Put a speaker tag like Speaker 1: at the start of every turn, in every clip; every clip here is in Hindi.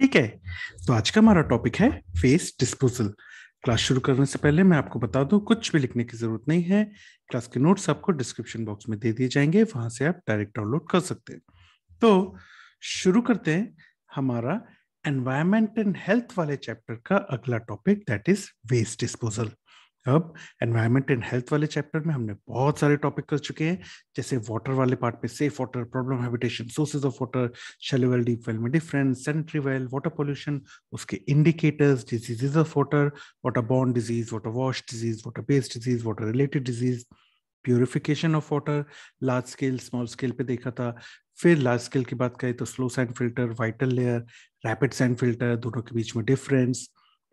Speaker 1: ठीक है तो आज का हमारा टॉपिक है फेस डिस्पोजल क्लास शुरू करने से पहले मैं आपको बता दूं कुछ भी लिखने की जरूरत नहीं है क्लास के नोट्स आपको डिस्क्रिप्शन बॉक्स में दे दिए जाएंगे वहां से आप डायरेक्ट डाउनलोड कर सकते हैं तो शुरू करते हैं हमारा एनवायरमेंट एंड हेल्थ वाले चैप्टर का अगला topic that is waste disposal अब एनवायरमेंट एंड हेल्थ वाले चैप्टर में हमने बहुत सारे टॉपिक कर चुके हैं जैसे वाटर वाले पार्ट में safe water problem habitation sources of water shallow well deep well में difference sanitary well water pollution उसके indicators diseases of water water borne disease water wash disease water based disease water related disease purification of water large scale small scale पे देखा था फिर लार्ज स्केल की बात करें तो slow sand filter vital layer rapid sand filter दोनों के बीच में डिफरेंस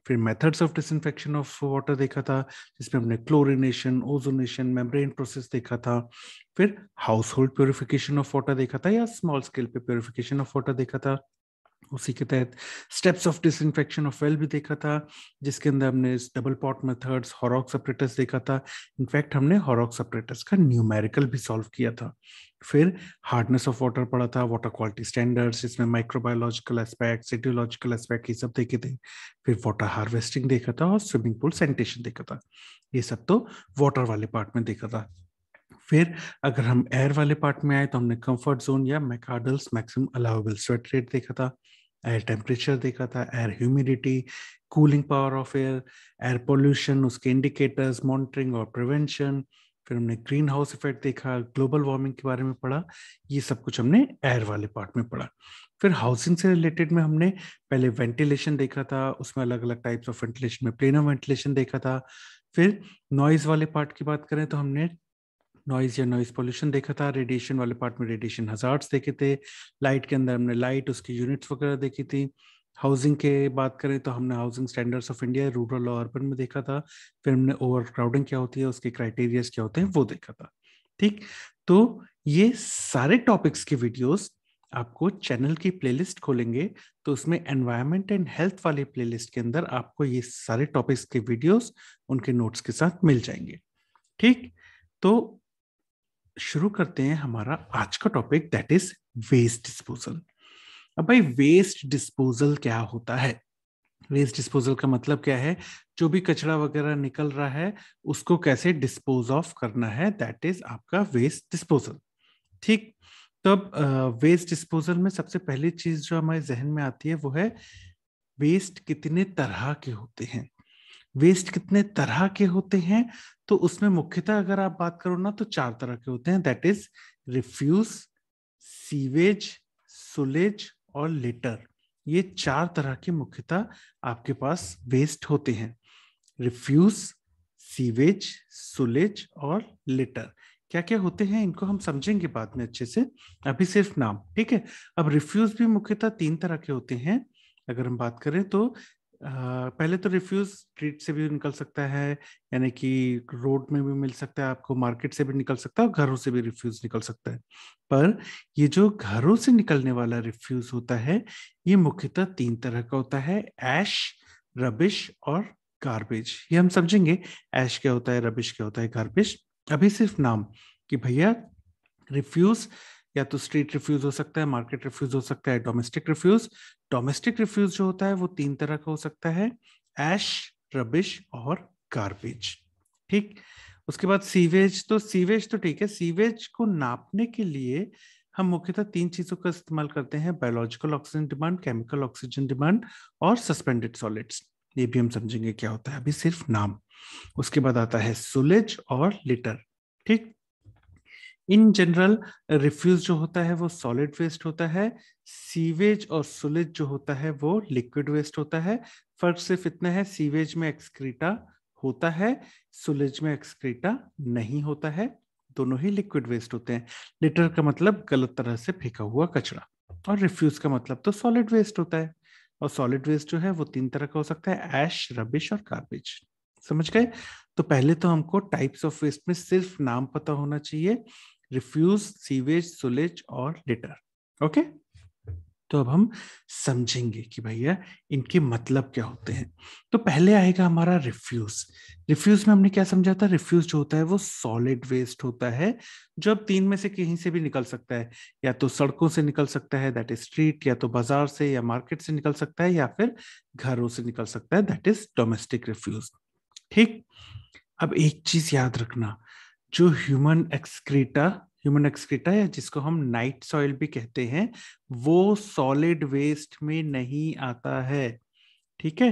Speaker 1: फिर methods of disinfection of water देखा था जिसमें हमने क्लोरिनेशन ओजोनेशन मेम्ब्रेन प्रोसेस देखा था फिर household purification of water देखा था या स्मॉल स्केल पे प्योरिफिकेशन ऑफ वाटर देखा था उसी के तहत steps of disinfection of well भी देखा था जिसके अंदर हमने double pot methods Horrocks apparatus देखा था इनफैक्ट हमने हॉरॉक्स सेपरेटस का न्यूमेरिकल भी सॉल्व किया था फिर हार्डनेस ऑफ वाटर पढ़ा था वाटर क्वालिटी स्टैंडर्ड्स इसमें माइक्रोबायोलॉजिकल एस्पेक्ट सिटियोलॉजिकल एस्पेक्ट ये सब देखे थे फिर वाटर हार्वेस्टिंग देखा था और स्विमिंग पूल सैनिटेशन देखा था ये सब तो वाटर वाले पार्ट में देखा था फिर अगर हम एयर वाले पार्ट में आए तो हमने कंफर्ट जोन या McArdle's maximum allowable sweat rate देखा था एयर टेम्परेचर देखा था air humidity cooling power of air air pollution उसके इंडिकेटर्स मॉनिटरिंग और प्रिवेंशन फिर हमने ग्रीन हाउस इफेक्ट देखा ग्लोबल वार्मिंग के बारे में पढ़ा ये सब कुछ हमने एयर वाले पार्ट में पढ़ा फिर हाउसिंग से रिलेटेड में हमने पहले वेंटिलेशन देखा था उसमें अलग अलग टाइप्स ऑफ वेंटिलेशन में प्लेनर वेंटिलेशन देखा था फिर नॉइज वाले पार्ट की बात करें तो हमने नॉइज या नॉइज पोल्यूशन देखा था रेडिएशन वाले पार्ट में रेडिएशन हजार्ड्स देखे थे लाइट के अंदर हमने लाइट उसकी यूनिट्स वगैरह देखी थी हाउसिंग के बात करें तो हमने housing standards of India rural और अर्बन में देखा था फिर हमने ओवर क्राउडिंग क्या होती है उसके क्राइटेरियाज क्या होते हैं वो देखा था ठीक तो ये सारे टॉपिक्स के वीडियोस आपको चैनल की प्लेलिस्ट खोलेंगे तो उसमें एनवायरमेंट एंड हेल्थ वाले प्लेलिस्ट के अंदर आपको ये सारे टॉपिक्स के वीडियोस उनके नोट्स के साथ मिल जाएंगे ठीक तो शुरू करते हैं हमारा आज का topic that is waste disposal अब भाई वेस्ट डिस्पोजल क्या होता है वेस्ट डिस्पोजल का मतलब क्या है जो भी कचरा वगैरह निकल रहा है उसको कैसे डिस्पोज ऑफ करना है दैट इज आपका वेस्ट डिस्पोजल ठीक तब वेस्ट डिस्पोजल में सबसे पहली चीज जो हमारे जहन में आती है वो है वेस्ट कितने तरह के होते हैं वेस्ट कितने तरह के होते हैं तो उसमें मुख्यतः अगर आप बात करो ना तो चार तरह के होते हैं that is refuse sewage sullage और लेटर ये चार तरह के मुख्यतः आपके पास वेस्ट होते हैं रिफ्यूज सीवेज सुलेज और लेटर क्या क्या होते हैं इनको हम समझेंगे बाद में अच्छे से अभी सिर्फ नाम ठीक है अब रिफ्यूज भी मुख्यतः तीन तरह के होते हैं अगर हम बात करें तो पहले तो रिफ्यूज स्ट्रीट से भी निकल सकता है यानी कि रोड में भी मिल सकता है आपको मार्केट से भी निकल सकता है घरों से भी रिफ्यूज निकल सकता है पर ये जो घरों से निकलने वाला रिफ्यूज होता है ये मुख्यतः तीन तरह का होता है ऐश रबिश और गार्बेज ये हम समझेंगे ऐश क्या होता है रबिश क्या होता है गार्बेज अभी सिर्फ नाम कि भैया रिफ्यूज या तो स्ट्रीट रिफ्यूज हो सकता है मार्केट रिफ्यूज हो सकता है डोमेस्टिक रिफ्यूज डोमेस्टिक रिफ्यूज जो होता है वो तीन तरह का हो सकता है एश रबिश और गार्बेज ठीक उसके बाद सीवेज तो सीवेज तो ठीक है सीवेज को नापने के लिए हम मुख्यतः तीन चीजों का इस्तेमाल करते हैं biological oxygen demand chemical oxygen demand और सस्पेंडेड सॉलिड्स ये भी हम समझेंगे क्या होता है अभी सिर्फ नाम उसके बाद आता है सुलेज और लिटर ठीक इन जनरल रिफ्यूज जो होता है वो सॉलिड वेस्ट होता है सीवेज और सुलिज जो होता है वो लिक्विड वेस्ट होता है फर्क सिर्फ इतना है सीवेज में एक्सक्रीटा होता है सुलेज में एक्सक्रीटा नहीं होता है दोनों ही लिक्विड वेस्ट होते हैं लिटर का मतलब गलत तरह से फेंका हुआ कचरा और रिफ्यूज का मतलब तो सॉलिड वेस्ट होता है और सॉलिड वेस्ट जो है वो तीन तरह का हो सकता है एश रबिश और गार्बेज समझ गए तो पहले तो हमको टाइप्स ऑफ वेस्ट में सिर्फ नाम पता होना चाहिए रिफ्यूज सीवेज सुलेज और लिटर ओके तो अब हम समझेंगे कि भैया इनके मतलब क्या होते हैं तो पहले आएगा हमारा रिफ्यूज रिफ्यूज में हमने क्या समझा था रिफ्यूज जो होता है वो सॉलिड वेस्ट होता है जो अब तीन में से कहीं से भी निकल सकता है या तो सड़कों से निकल सकता है दैट इज स्ट्रीट या तो बाजार से या मार्केट से निकल सकता है या फिर घरों से निकल सकता है दैट इज डोमेस्टिक रिफ्यूज ठीक अब एक चीज याद रखना जो ह्यूमन एक्सक्रीटा ह्यूमन एक्सक्रीटा या जिसको हम नाइट सॉइल भी कहते हैं वो सॉलिड वेस्ट में नहीं आता है ठीक है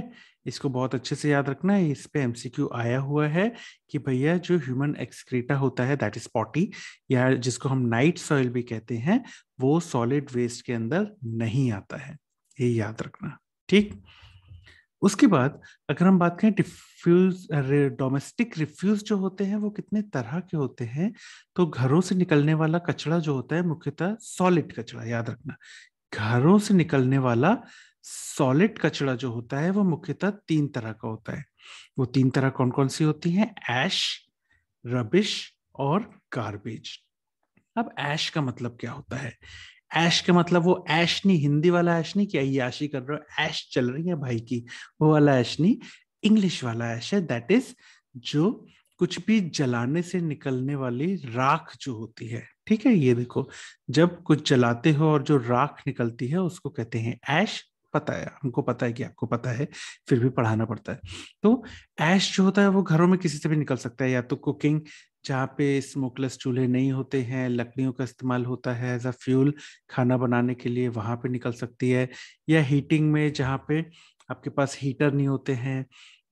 Speaker 1: इसको बहुत अच्छे से याद रखना है इस पे एमसीक्यू आया हुआ है कि भैया जो ह्यूमन एक्सक्रीटा होता है दैट इज पॉटी या जिसको हम नाइट सॉइल भी कहते हैं वो सॉलिड वेस्ट के अंदर नहीं आता है ये याद रखना ठीक उसके बाद अगर हम बात करें डिफ्यूज डोमेस्टिक रिफ्यूज जो होते हैं वो कितने तरह के होते हैं तो घरों से निकलने वाला कचरा जो होता है मुख्यतः सॉलिड कचरा याद रखना घरों से निकलने वाला सॉलिड कचरा जो होता है वो मुख्यतः तीन तरह का होता है वो तीन तरह कौन कौन सी होती है ऐश रबिश और गार्बेज अब ऐश का मतलब क्या होता है ऐश का मतलब वो ऐश नहीं हिंदी वाला ऐश नहीं क्या याशी कर रहे हो ऐश चल रही है भाई की वो वाला ऐश नहीं इंग्लिश वाला ऐश है दैट इज जो कुछ भी जलाने से निकलने वाली राख जो होती है ठीक है ये देखो जब कुछ जलाते हो और जो राख निकलती है उसको कहते हैं ऐश पता है हमको पता है कि आपको पता है फिर भी पढ़ाना पड़ता है तो ऐश जो होता है वो घरों में किसी से भी निकल सकता है या तो कुकिंग जहाँ पे स्मोकलेस चूल्हे नहीं होते हैं लकड़ियों का इस्तेमाल होता है एज अ फ्यूल खाना बनाने के लिए वहाँ पे निकल सकती है या हीटिंग में जहाँ पे आपके पास हीटर नहीं होते हैं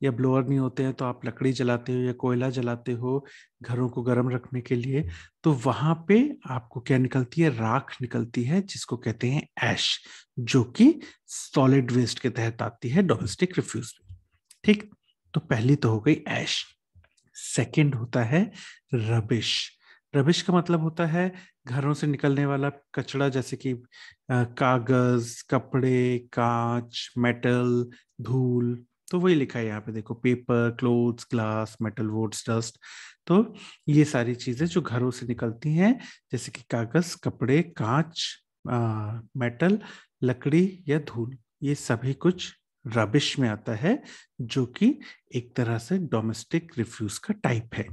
Speaker 1: या ब्लोअर नहीं होते हैं तो आप लकड़ी जलाते हो या कोयला जलाते हो घरों को गर्म रखने के लिए तो वहाँ पे आपको क्या निकलती है राख निकलती है जिसको कहते हैं ऐश जो कि सॉलिड वेस्ट के तहत आती है डोमेस्टिक रिफ्यूज ठीक तो पहली तो हो गई ऐश सेकंड होता है रबिश रबिश का मतलब होता है घरों से निकलने वाला कचड़ा जैसे कि कागज कपड़े कांच मेटल धूल तो वही लिखा है यहाँ पे देखो paper clothes glass metal woods dust तो ये सारी चीजें जो घरों से निकलती हैं जैसे कि कागज कपड़े कांच मेटल लकड़ी या धूल ये सभी कुछ रबिश में आता है जो कि एक तरह से डोमेस्टिक रिफ्यूज का टाइप है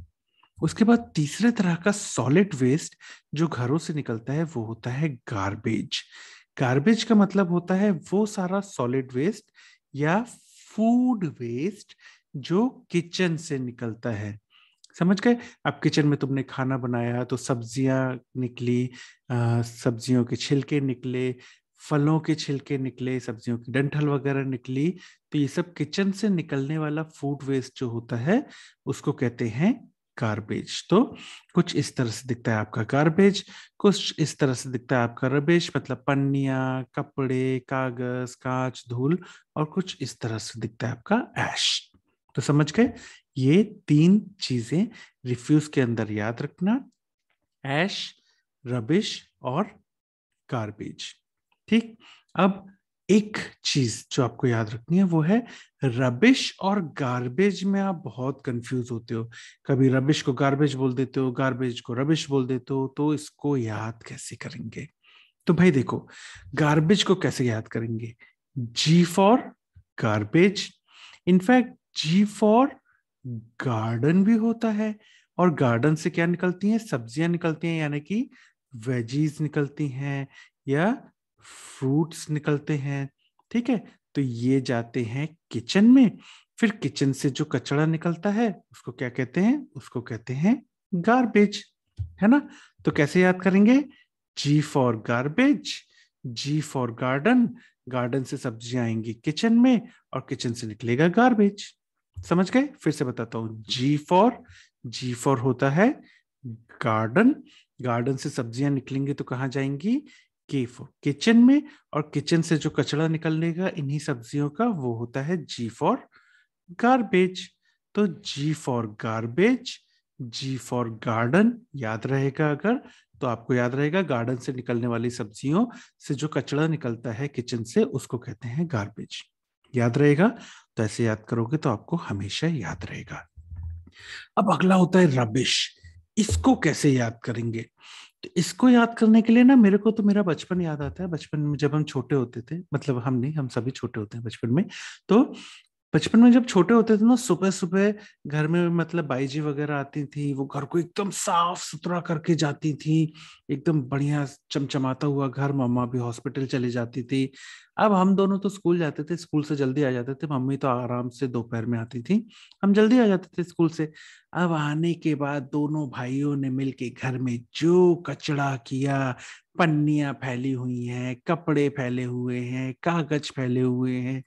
Speaker 1: उसके बाद तीसरे तरह का सॉलिड वेस्ट जो घरों से निकलता है वो होता है गार्बेज गार्बेज का मतलब होता है वो सारा सॉलिड वेस्ट या फूड वेस्ट जो किचन से निकलता है समझ गए अब किचन में तुमने खाना बनाया तो सब्जियां निकली सब्जियों के छिलके निकले फलों के छिलके निकले सब्जियों की डंठल वगैरह निकली तो ये सब किचन से निकलने वाला फूड वेस्ट जो होता है उसको कहते हैं गार्बेज तो कुछ इस तरह से दिखता है आपका गार्बेज कुछ इस तरह से दिखता है आपका रबेज मतलब पन्निया कपड़े कागज कांच धूल और कुछ इस तरह से दिखता है आपका ऐश तो समझ गए ये तीन चीजें रिफ्यूज के अंदर याद रखना ऐश रबिश और गार्बेज ठीक अब एक चीज जो आपको याद रखनी है वो है रबिश और गार्बेज में आप बहुत कंफ्यूज होते हो कभी रबिश को गार्बेज बोल देते हो गार्बेज को रबिश बोल देते हो तो इसको याद कैसे करेंगे तो भाई देखो गार्बेज को कैसे याद करेंगे G for garbage in fact G for garden भी होता है और गार्डन से क्या निकलती हैं सब्जियां निकलती हैं यानी कि वेजीज निकलती हैं या फ्रूट्स निकलते हैं ठीक है तो ये जाते हैं किचन में फिर किचन से जो कचड़ा निकलता है उसको क्या कहते हैं उसको कहते हैं गार्बेज है ना तो कैसे याद करेंगे G for garbage G for garden garden से सब्जियां आएंगी किचन में और किचन से निकलेगा गार्बेज समझ गए फिर से बताता हूं जी फॉर जी फॉर होता है गार्डन गार्डन से सब्जियां निकलेंगी तो कहाँ जाएंगी केफ किचन में और किचन से जो कचरा निकलनेगा इन्हीं सब्जियों का वो होता है जी फॉर गार्बेज तो G for garbage G for garden याद रहेगा अगर तो आपको याद रहेगा गार्डन से निकलने वाली सब्जियों से जो कचरा निकलता है किचन से उसको कहते हैं गार्बेज याद रहेगा तो ऐसे याद करोगे तो आपको हमेशा याद रहेगा अब अगला होता है रबिश इसको कैसे याद करेंगे तो इसको याद करने के लिए ना मेरे को तो मेरा बचपन याद आता है बचपन में जब हम छोटे होते थे मतलब हम नहीं हम सभी छोटे होते हैं बचपन में तो बचपन में जब छोटे होते थे ना सुबह सुबह घर में मतलब बाईजी वगैरह आती थी वो घर को एकदम साफ सुथरा करके जाती थी एकदम बढ़िया चमचमाता हुआ घर मम्मा भी हॉस्पिटल चली जाती थी अब हम दोनों तो स्कूल जाते थे स्कूल से जल्दी आ जाते थे मम्मी तो आराम से दोपहर में आती थी हम जल्दी आ जाते थे स्कूल से अब आने के बाद दोनों भाइयों ने मिलके घर में जो कचड़ा किया पन्नियां फैली हुई हैं कपड़े फैले हुए हैं कागज फैले हुए हैं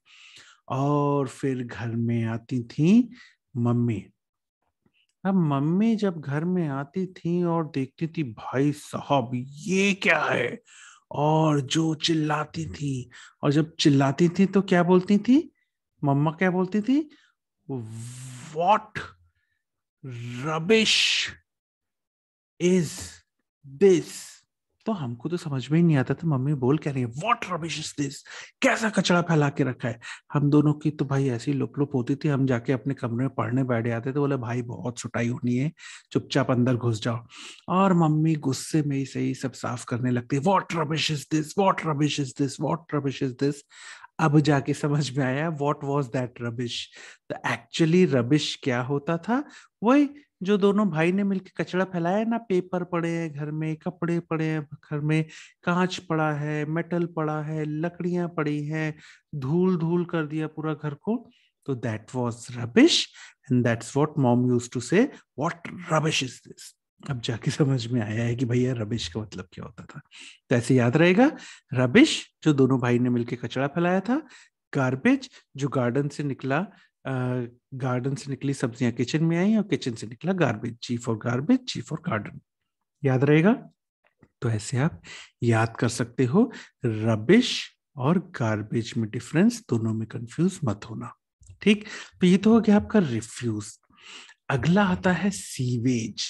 Speaker 1: और फिर घर में आती थी मम्मी अब मम्मी जब घर में आती थी और देखती थी भाई साहब ये क्या है और जो चिल्लाती हम्म। थी और जब चिल्लाती थी तो क्या बोलती थी मम्मा क्या बोलती थी वॉट रबिश इज दिस तो हमको तो समझ में ही नहीं आता था मम्मी बोल कह रही है वॉट रबिश दिस कैसा कचरा फैला के रखा है हम दोनों की तो भाई ऐसी लुप लुप होती थी हम जाके अपने कमरे में पढ़ने बैठ जाते थे बोले भाई बहुत सुटाई होनी है चुपचाप अंदर घुस जाओ और मम्मी गुस्से में ही सही सब साफ करने लगती है what rubbish this what rubbish this what rubbish is this अब जाके समझ में आया वॉट वॉज दैट रबिश तो एक्चुअली रबिश क्या होता था वही जो दोनों भाई ने मिलकर कचरा फैलाया ना पेपर पड़े हैं घर में कपड़े पड़े हैं घर में कांच पड़ा है मेटल पड़ा है लकड़ियां पड़ी हैं धूल धूल कर दिया पूरा घर को तो that was rubbish and that's what mom use to say what rubbish is this अब जाके समझ में आया है कि भैया रबिश का मतलब क्या होता था तो ऐसे याद रहेगा रबिश जो दोनों भाई ने मिलकर कचरा फैलाया था गार्बेज जो गार्डन से निकला गार्डन से निकली सब्जियां किचन में आई और किचन से निकला garbage G for garbage G for garden याद रहेगा तो ऐसे आप याद कर सकते हो रबिश और गार्बेज में डिफरेंस दोनों में कंफ्यूज मत होना ठीक तो ये तो हो गया आपका रिफ्यूज अगला आता है सीवेज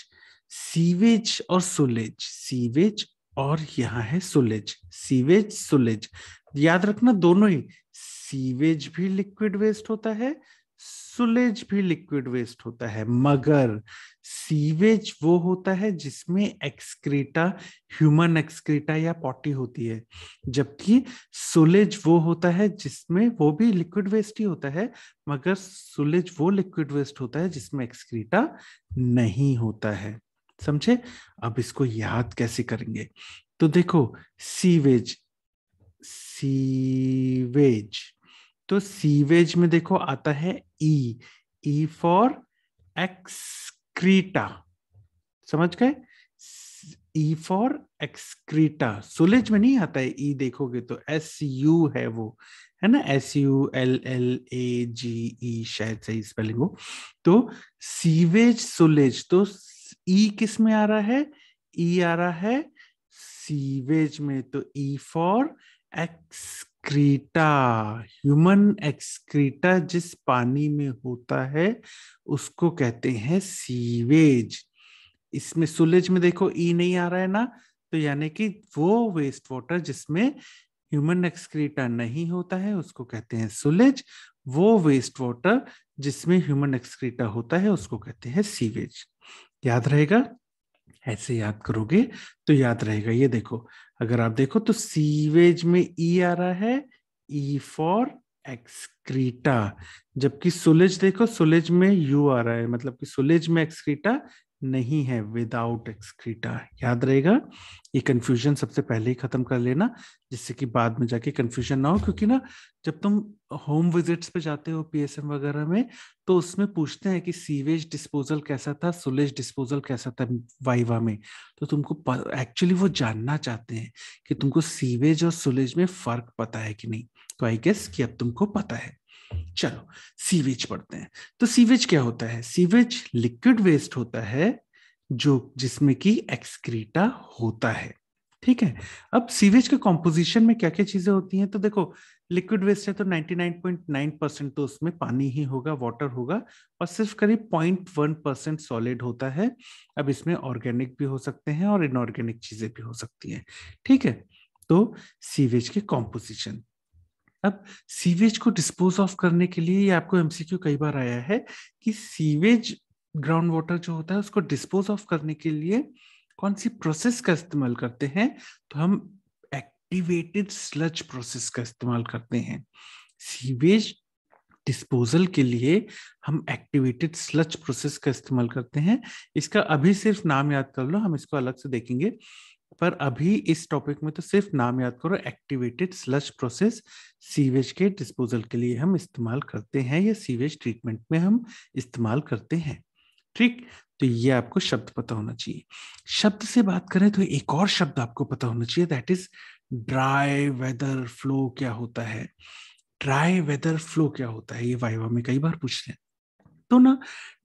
Speaker 1: सीवेज और सुलेज सीवेज और यहाँ है सुलेज सीवेज सुलेज याद रखना दोनों ही सीवेज भी लिक्विड वेस्ट होता है सुलेज भी लिक्विड वेस्ट होता है मगर सीवेज वो होता है जिसमें एक्सक्रीटा ह्यूमन एक्सक्रीटा या पॉटी होती है जबकि सुलेज वो होता है जिसमें वो भी लिक्विड वेस्ट ही होता है मगर सुलेज वो लिक्विड वेस्ट होता है जिसमें एक्सक्रीटा नहीं होता है समझे अब इसको याद कैसे करेंगे तो देखो सीवेज सीवेज तो सीवेज में देखो आता है ई ई फॉर एक्सक्रीटा समझ गए ई फॉर एक्सक्रीटा सुलेज में नहीं आता है ई e देखोगे तो एस यू है वो है ना S U L L A G E शायद सही स्पेलिंग हो तो सीवेज सुलेज तो ई e किस में आ रहा है ई e आ रहा है सीवेज में तो E for ex excreta human excreta जिस पानी में होता है उसको कहते हैं सीवेज इसमें सुलेज में देखो ई e नहीं आ रहा है ना तो यानी कि वो वेस्ट वाटर जिसमें ह्यूमन एक्सक्रीटा नहीं होता है उसको कहते हैं सुलेज वो वेस्ट वाटर जिसमें ह्यूमन एक्सक्रीटा होता है उसको कहते हैं सीवेज याद रहेगा ऐसे याद करोगे तो याद रहेगा ये देखो अगर आप देखो तो सीवेज में ई e आ रहा है ई फॉर एक्सक्रीटा जबकि सुलेज देखो सुलेज में यू आ रहा है मतलब कि सुलेज में एक्सक्रीटा नहीं है विदाउट एक्सक्रीटा याद रहेगा ये कंफ्यूजन सबसे पहले ही खत्म कर लेना जिससे कि बाद में जाके कंफ्यूजन ना हो क्योंकि ना जब तुम होम विजिट्स पे जाते हो पीएसएम वगैरह में तो उसमें पूछते हैं कि सीवेज डिस्पोजल कैसा था सुलेज डिस्पोजल कैसा था वाइवा में तो तुमको एक्चुअली वो जानना चाहते हैं कि तुमको सीवेज और सुलेज में फर्क पता है कि नहीं तो आई गेस कि अब तुमको पता है चलो सीवेज पढ़ते हैं तो सीवेज क्या होता है सीवेज लिक्विड वेस्ट होता है जो जिसमें कि एक्सक्रीटा होता है ठीक है अब सीवेज के कॉम्पोजिशन में क्या क्या चीजें होती हैं तो देखो लिक्विड वेस्ट है तो 99.9 परसेंट तो उसमें पानी ही होगा वाटर होगा और सिर्फ करीब 0.1 परसेंट सॉलिड होता है अब इसमें ऑर्गेनिक भी हो सकते हैं और इनऑर्गेनिक चीजें भी हो सकती हैं ठीक है तो सीवेज के कॉम्पोजिशन अब सीवेज को डिस्पोज ऑफ करने के लिए आपको एमसीक्यू कई बार आया है कि सीवेज ग्राउंड वाटर जो होता है उसको डिस्पोज ऑफ करने के लिए कौन सी प्रोसेस का इस्तेमाल करते हैं तो हम एक्टिवेटेड स्लज प्रोसेस का इस्तेमाल करते हैं सीवेज डिस्पोजल के लिए हम एक्टिवेटेड स्लच प्रोसेस का इस्तेमाल करते हैं इसका अभी सिर्फ नाम याद कर लो हम इसको अलग से देखेंगे पर अभी इस टॉपिक में तो सिर्फ नाम याद करो एक्टिवेटेड स्लज प्रोसेस सीवेज के डिस्पोजल के लिए हम इस्तेमाल करते हैं या सीवेज ट्रीटमेंट में हम इस्तेमाल करते हैं ठीक तो ये आपको शब्द पता होना चाहिए शब्द से बात करें तो एक और शब्द आपको पता होना चाहिए that is dry weather flow क्या होता है ड्राई वेदर फ्लो क्या होता है ये वाइवा में कई बार पूछते हैं तो ना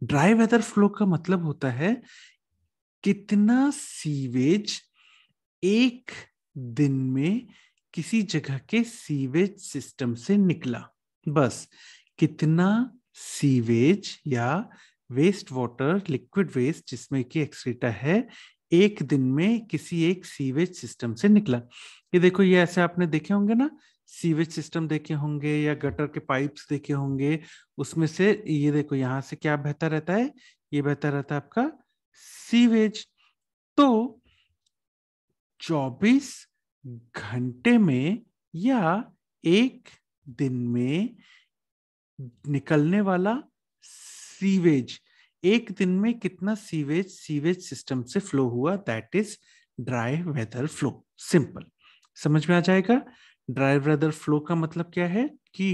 Speaker 1: ड्राई वेदर फ्लो का मतलब होता है कितना सीवेज एक दिन में किसी जगह के सीवेज सिस्टम से निकला बस कितना सीवेज या वेस्ट वाटर लिक्विड वेस्ट जिसमें कि एक्सक्रीटा है एक दिन में किसी एक सीवेज सिस्टम से निकला ये देखो ये ऐसे आपने देखे होंगे ना सीवेज सिस्टम देखे होंगे या गटर के पाइप्स देखे होंगे उसमें से ये देखो यहाँ से क्या बेहतर रहता है ये बेहतर रहता है आपका सीवेज तो चौबीस घंटे में या एक दिन में निकलने वाला सीवेज एक दिन में कितना सीवेज सीवेज सिस्टम से फ्लो हुआ that is dry weather flow simple समझ में आ जाएगा ड्राई वेदर फ्लो का मतलब क्या है कि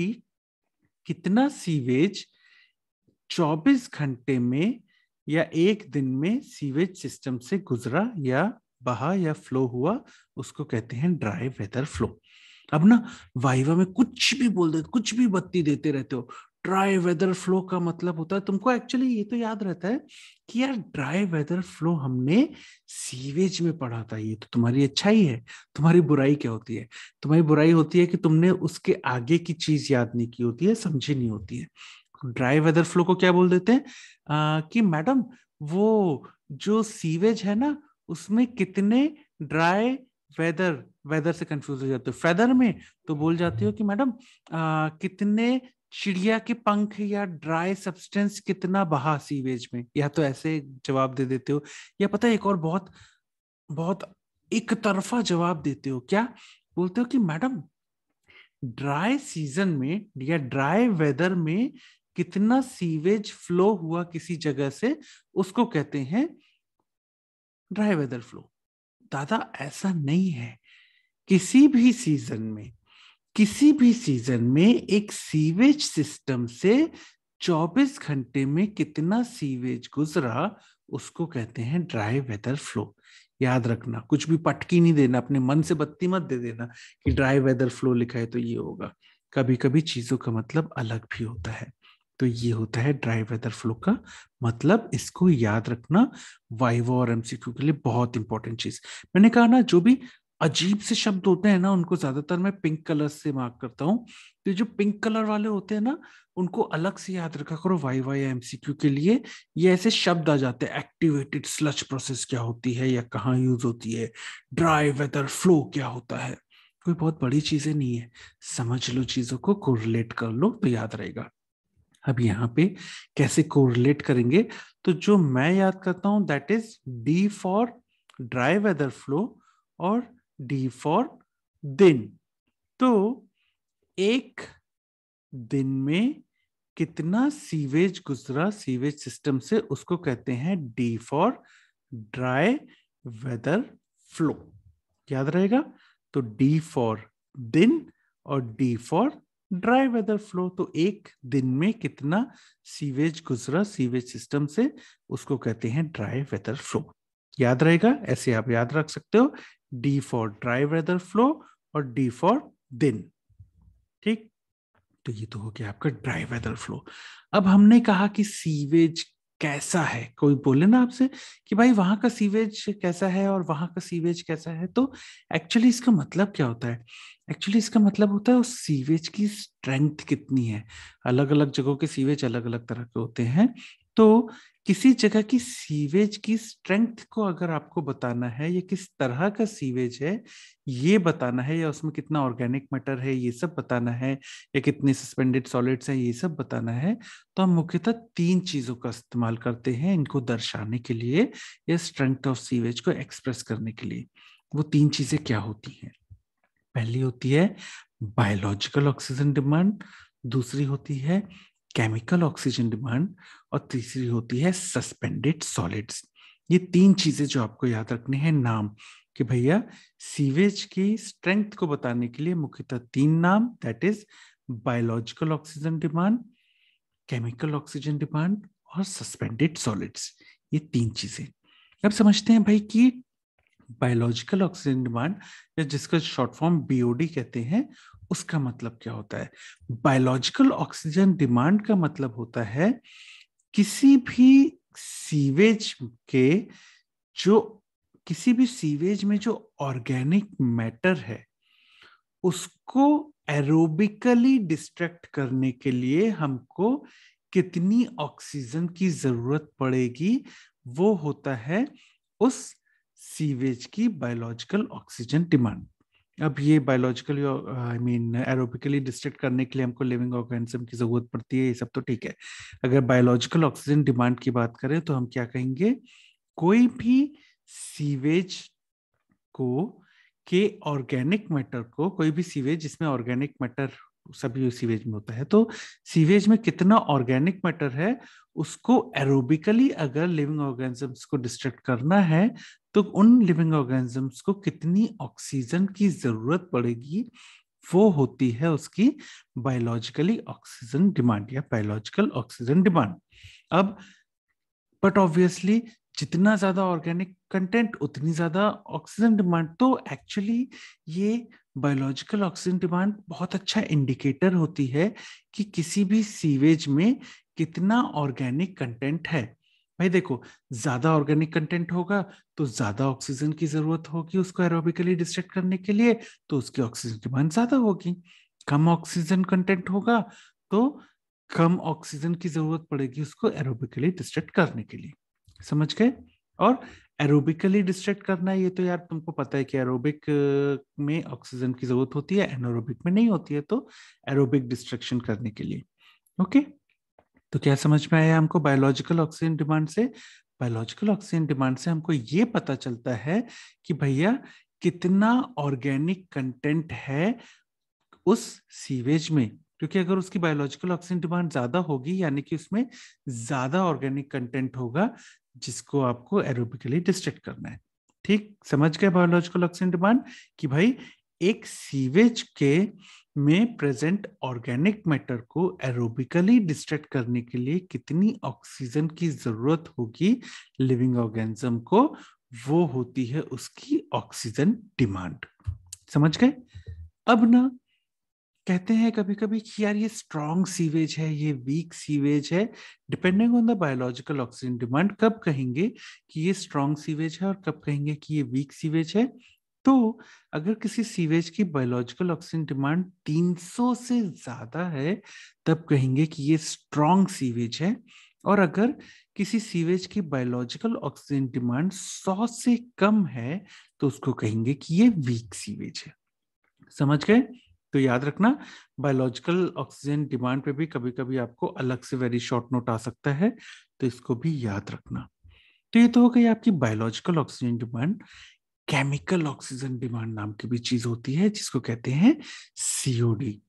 Speaker 1: कितना सीवेज 24 घंटे में या एक दिन में सीवेज सिस्टम से गुजरा या बहा या फ्लो हुआ उसको कहते हैं ड्राई वेदर फ्लो अब ना वाइवा में कुछ भी बोल देते कुछ भी बत्ती देते रहते हो ड्राई वेदर फ्लो का मतलब होता है तुमको एक्चुअली ये तो याद रहता है कि यार ड्राई वेदर फ्लो हमने सीवेज में पढ़ा था ये तो तुम्हारी ही है तुम्हारी बुराई क्या होती है तुम्हारी बुराई होती है कि तुमने उसके आगे की चीज याद नहीं की होती है समझी नहीं होती है ड्राई वेदर फ्लो को क्या बोल देते हैं कि मैडम वो जो सीवेज है ना उसमें कितने ड्राई वेदर वेदर से कंफ्यूज हो जाते हो फेदर में तो बोल जाते हो कि मैडम कितने चिड़िया के पंख या ड्राई सब्सटेंस कितना बहा सीवेज में या तो ऐसे जवाब दे देते हो या पता है एक और बहुत बहुत एक तरफा जवाब देते हो क्या बोलते हो कि मैडम ड्राई सीजन में या ड्राई वेदर में कितना सीवेज फ्लो हुआ किसी जगह से उसको कहते हैं ड्राई वेदर फ्लो दादा ऐसा नहीं है किसी भी सीजन में किसी भी सीजन में एक सीवेज सिस्टम से 24 घंटे में कितना सीवेज गुजरा उसको कहते हैं ड्राई वेदर फ्लो याद रखना कुछ भी पटकी नहीं देना अपने मन से बत्ती मत दे देना कि ड्राई वेदर फ्लो लिखा है तो ये होगा कभी कभी चीजों का मतलब अलग भी होता है तो ये होता है ड्राई वेदर फ्लो का मतलब इसको याद रखना वाइवो और एमसीक्यू के लिए बहुत इंपॉर्टेंट चीज मैंने कहा ना जो भी अजीब से शब्द होते हैं ना उनको ज्यादातर मैं पिंक कलर से मार्क करता हूँ तो जो पिंक कलर वाले होते हैं ना उनको अलग से याद रखा करो why why M C Q के लिए ये ऐसे शब्द आ जाते हैं एक्टिवेटेड स्लच प्रोसेस क्या होती है या कहाँ यूज होती है ड्राई वेदर फ्लो क्या होता है कोई बहुत बड़ी चीजें नहीं है समझ लो चीजों को कोरिलेट कर लो तो याद रहेगा अब यहाँ पे कैसे कोरिलेट करेंगे तो जो मैं याद करता हूँ that is D for dry weather flow और डी फॉर दिन तो एक दिन में कितना सीवेज गुजरा सीवेज सिस्टम से उसको कहते हैं D for dry weather flow याद रहेगा तो डी फॉर दिन और D for dry weather flow तो एक दिन में कितना सीवेज गुजरा सीवेज सिस्टम से उसको कहते हैं ड्राई वेदर फ्लो याद रहेगा ऐसे आप याद रख सकते हो D for dry weather flow और डी फॉर दिन ठीक तो ये तो हो गया आपका ड्राई वेदर फ्लो अब हमने कहा कि सीवेज कैसा है कोई बोले ना आपसे कि भाई वहां का सीवेज कैसा है और वहां का सीवेज कैसा है तो एक्चुअली इसका मतलब क्या होता है एक्चुअली इसका मतलब होता है उस सीवेज की स्ट्रेंथ कितनी है अलग अलग जगहों के सीवेज अलग अलग तरह के होते हैं तो किसी जगह की सीवेज की स्ट्रेंथ को अगर आपको बताना है या किस तरह का सीवेज है ये बताना है या उसमें कितना ऑर्गेनिक मटर है ये सब बताना है या कितने सस्पेंडेड सॉलिड्स हैं ये सब बताना है तो हम मुख्यतः तीन चीज़ों का इस्तेमाल करते हैं इनको दर्शाने के लिए या स्ट्रेंथ ऑफ सीवेज को एक्सप्रेस करने के लिए वो तीन चीज़ें क्या होती हैं पहली होती है बायोलॉजिकल ऑक्सीजन डिमांड दूसरी होती है केमिकल ऑक्सीजन डिमांड और तीसरी होती है सस्पेंडेड सॉलिड्स ये तीन चीजें जो आपको याद रखनी है नाम कि भैया सीवेज की स्ट्रेंथ को बताने के लिए मुख्यतः तीन नाम that is biological oxygen demand chemical oxygen demand और सस्पेंडेड सॉलिड्स ये तीन चीजें अब समझते हैं भाई कि बायोलॉजिकल ऑक्सीजन डिमांड या जिसका शॉर्ट फॉर्म बीओडी कहते हैं उसका मतलब क्या होता है बायोलॉजिकल ऑक्सीजन डिमांड का मतलब होता है किसी भी सीवेज के जो किसी भी सीवेज में जो ऑर्गेनिक मैटर है उसको एरोबिकली डिस्ट्रैक्ट करने के लिए हमको कितनी ऑक्सीजन की जरूरत पड़ेगी वो होता है उस सीवेज की बायोलॉजिकल ऑक्सीजन डिमांड अब ये biologically I mean aerobically destruct करने के लिए हमको लिविंग ऑर्गेनिज्म की जरूरत पड़ती है ये सब तो ठीक है अगर बायोलॉजिकल ऑक्सीजन डिमांड की बात करें तो हम क्या कहेंगे कोई भी सीवेज को के ऑर्गेनिक मैटर को कोई भी सीवेज जिसमें ऑर्गेनिक मैटर सभी सीवेज में होता है तो सीवेज में कितना ऑर्गेनिक मैटर है उसको एरोबिकली अगर लिविंग ऑर्गेनिजम्स को डिस्ट्रक्ट करना है तो उन लिविंग ऑर्गेनिजम्स को कितनी ऑक्सीजन की जरूरत पड़ेगी वो होती है उसकी बायोलॉजिकली ऑक्सीजन डिमांड या बायोलॉजिकल ऑक्सीजन डिमांड अब बट ऑब्वियसली जितना ज्यादा ऑर्गेनिक कंटेंट उतनी ज्यादा ऑक्सीजन डिमांड तो एक्चुअली ये बायोलॉजिकल ऑक्सीजन डिमांड बहुत अच्छा इंडिकेटर होती है कि किसी भी सीवेज में कितना ऑर्गेनिक कंटेंट है भाई देखो ज्यादा ऑर्गेनिक कंटेंट होगा तो ज्यादा ऑक्सीजन की जरूरत होगी उसको एरोबिकली डिस्ट्रेक्ट करने के लिए तो उसकी ऑक्सीजन डिमांड ज्यादा होगी कम ऑक्सीजन कंटेंट होगा तो कम ऑक्सीजन की जरूरत पड़ेगी उसको एरोबिकली डिस्ट्रेक्ट करने के लिए समझ गए और एरोबिकली डिस्ट्रैक्ट करना है ये तो यार तुमको पता है कि एरोबिक में ऑक्सीजन की जरूरत होती है एनोरोबिक में नहीं होती है तो एरोबिक डिस्ट्रक्शन करने के लिए ओके तो क्या समझ में आया हमको बायोलॉजिकल ऑक्सीजन डिमांड से बायोलॉजिकल ऑक्सीजन डिमांड से हमको ये पता चलता है कि भैया कितना ऑर्गेनिक कंटेंट है उस सीवेज में क्योंकि अगर उसकी बायोलॉजिकल ऑक्सीजन डिमांड ज्यादा होगी यानी कि उसमें ज्यादा ऑर्गेनिक कंटेंट होगा जिसको आपको एरोबिकली डिस्ट्रक्ट करना है ठीक समझ गए बायोलॉजिकल ऑक्सीजन डिमांड कि भाई एक सीवेज के में प्रेजेंट ऑर्गेनिक मैटर को एरोबिकली डिस्ट्रेक्ट करने के लिए कितनी ऑक्सीजन की जरूरत होगी लिविंग ऑर्गेनिज्म को वो होती है उसकी ऑक्सीजन डिमांड समझ गए अब ना कहते हैं कभी कभी कि यार ये स्ट्रॉन्ग सीवेज है ये वीक सीवेज है depending on the biological oxygen demand कब कहेंगे कि ये स्ट्रॉन्ग सीवेज है और कब कहेंगे कि ये वीक सीवेज है तो अगर किसी सीवेज की बायोलॉजिकल ऑक्सीजन डिमांड 300 से ज्यादा है तब कहेंगे कि ये स्ट्रॉन्ग सीवेज है और अगर किसी सीवेज की बायोलॉजिकल ऑक्सीजन डिमांड 100 से कम है तो उसको कहेंगे कि ये वीक सीवेज है समझ गए तो याद रखना बायोलॉजिकल ऑक्सीजन डिमांड पे भी कभी कभी आपको अलग से वेरी शॉर्ट नोट आ सकता है तो इसको भी याद रखना तो ये तो हो गई आपकी biological oxygen demand chemical oxygen demand नाम की भी चीज होती है जिसको कहते हैं सीओडी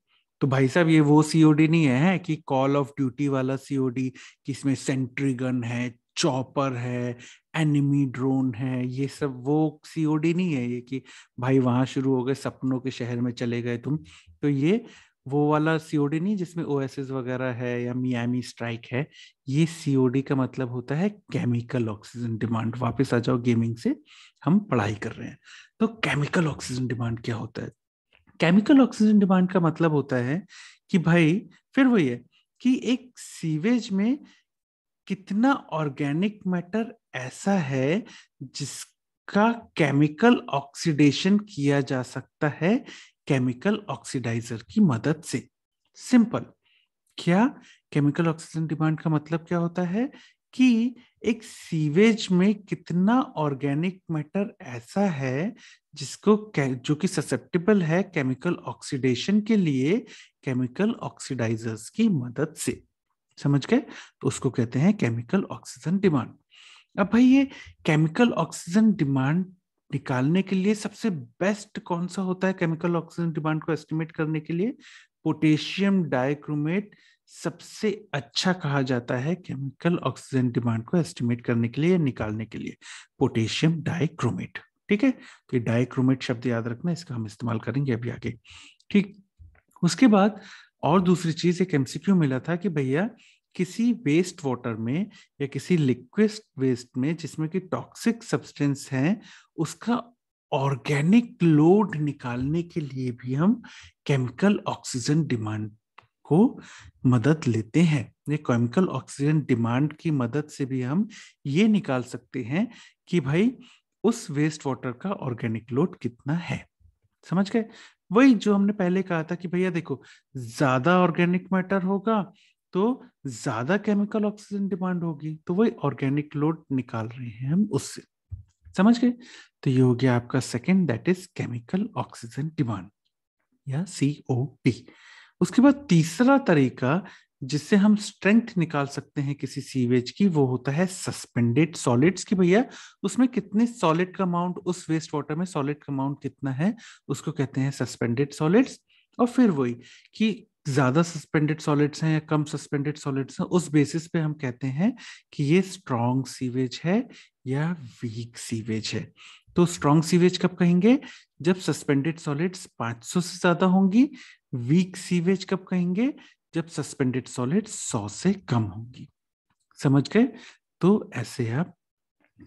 Speaker 1: तो भाई साहब ये वो सीओडी नहीं है कि कॉल ऑफ ड्यूटी वाला सीओडी कि इसमें सेंट्रीगन है चॉपर है एनिमी ड्रोन है ये सब वो सीओडी नहीं है ये कि भाई वहां शुरू हो गए सपनों के शहर में चले गए तुम तो ये वो वाला सीओडी नहीं जिसमें ओ वगैरह है या मियामी स्ट्राइक है ये सीओडी का मतलब होता है केमिकल ऑक्सीजन डिमांड वापस आ जाओ गेमिंग से हम पढ़ाई कर रहे हैं तो केमिकल ऑक्सीजन डिमांड क्या होता है केमिकल ऑक्सीजन डिमांड का मतलब होता है कि भाई फिर वही है कि एक सीवेज में कितना ऑर्गेनिक मैटर ऐसा है जिसका केमिकल ऑक्सीडेशन किया जा सकता है केमिकल ऑक्सीडाइजर की मदद से सिंपल क्या केमिकल ऑक्सीजन डिमांड का मतलब क्या होता है कि एक सीवेज में कितना ऑर्गेनिक मैटर ऐसा है जिसको जो कि ससेप्टेबल है केमिकल ऑक्सीडेशन के लिए केमिकल ऑक्सीडाइजर्स की मदद से समझ गए तो उसको कहते हैं केमिकल ऑक्सीजन डिमांड अब भाई ये केमिकल ऑक्सीजन डिमांड निकालने के लिए सबसे बेस्ट कौन सा होता है केमिकल ऑक्सीजन डिमांड को एस्टिमेट करने के लिए पोटेशियम डाइक्रोमेट सबसे अच्छा कहा जाता है केमिकल ऑक्सीजन डिमांड को एस्टिमेट करने के लिए निकालने के लिए पोटेशियम डाइक्रोमेट ठीक है तो ये डाइक्रोमेट शब्द याद रखना इसका हम इस्तेमाल करेंगे अभी आगे ठीक उसके बाद और दूसरी चीज एक एमसीक्यू मिला था कि भैया किसी वेस्ट वाटर में या किसी लिक्विड वेस्ट में जिसमें कि टॉक्सिक सब्सटेंस है उसका ऑर्गेनिक लोड निकालने के लिए भी हम केमिकल ऑक्सीजन डिमांड को मदद लेते हैं ये केमिकल ऑक्सीजन डिमांड की मदद से भी हम ये निकाल सकते हैं कि भाई उस वेस्ट वाटर का ऑर्गेनिक लोड कितना है समझ गए वही जो हमने पहले कहा था कि भैया देखो ज्यादा ऑर्गेनिक मैटर होगा तो ज्यादा केमिकल ऑक्सीजन डिमांड होगी तो वही ऑर्गेनिक लोड निकाल रहे हैं हम उससे समझ गए तो ये हो गया आपका second that is chemical oxygen demand या सी ओ उसके बाद तीसरा तरीका जिससे हम स्ट्रेंथ निकाल सकते हैं किसी सीवेज की वो होता है सस्पेंडेड सॉलिड्स की भैया उसमें कितने सॉलिड का अमाउंट उस वेस्ट वाटर में सॉलिड का अमाउंट कितना है उसको कहते हैं सस्पेंडेड सॉलिड्स और फिर वही कि ज्यादा सस्पेंडेड सॉलिड्स हैं या कम सस्पेंडेड सॉलिड्स हैं उस बेसिस पे हम कहते हैं कि ये स्ट्रॉन्ग सीवेज है या वीक सीवेज है तो स्ट्रॉन्ग सीवेज कब कहेंगे जब सस्पेंडेड सॉलिड्स 500 से ज्यादा होंगी वीक सीवेज कब कहेंगे जब सस्पेंडेड सॉलिड 100 से कम होंगी समझ गए तो ऐसे आप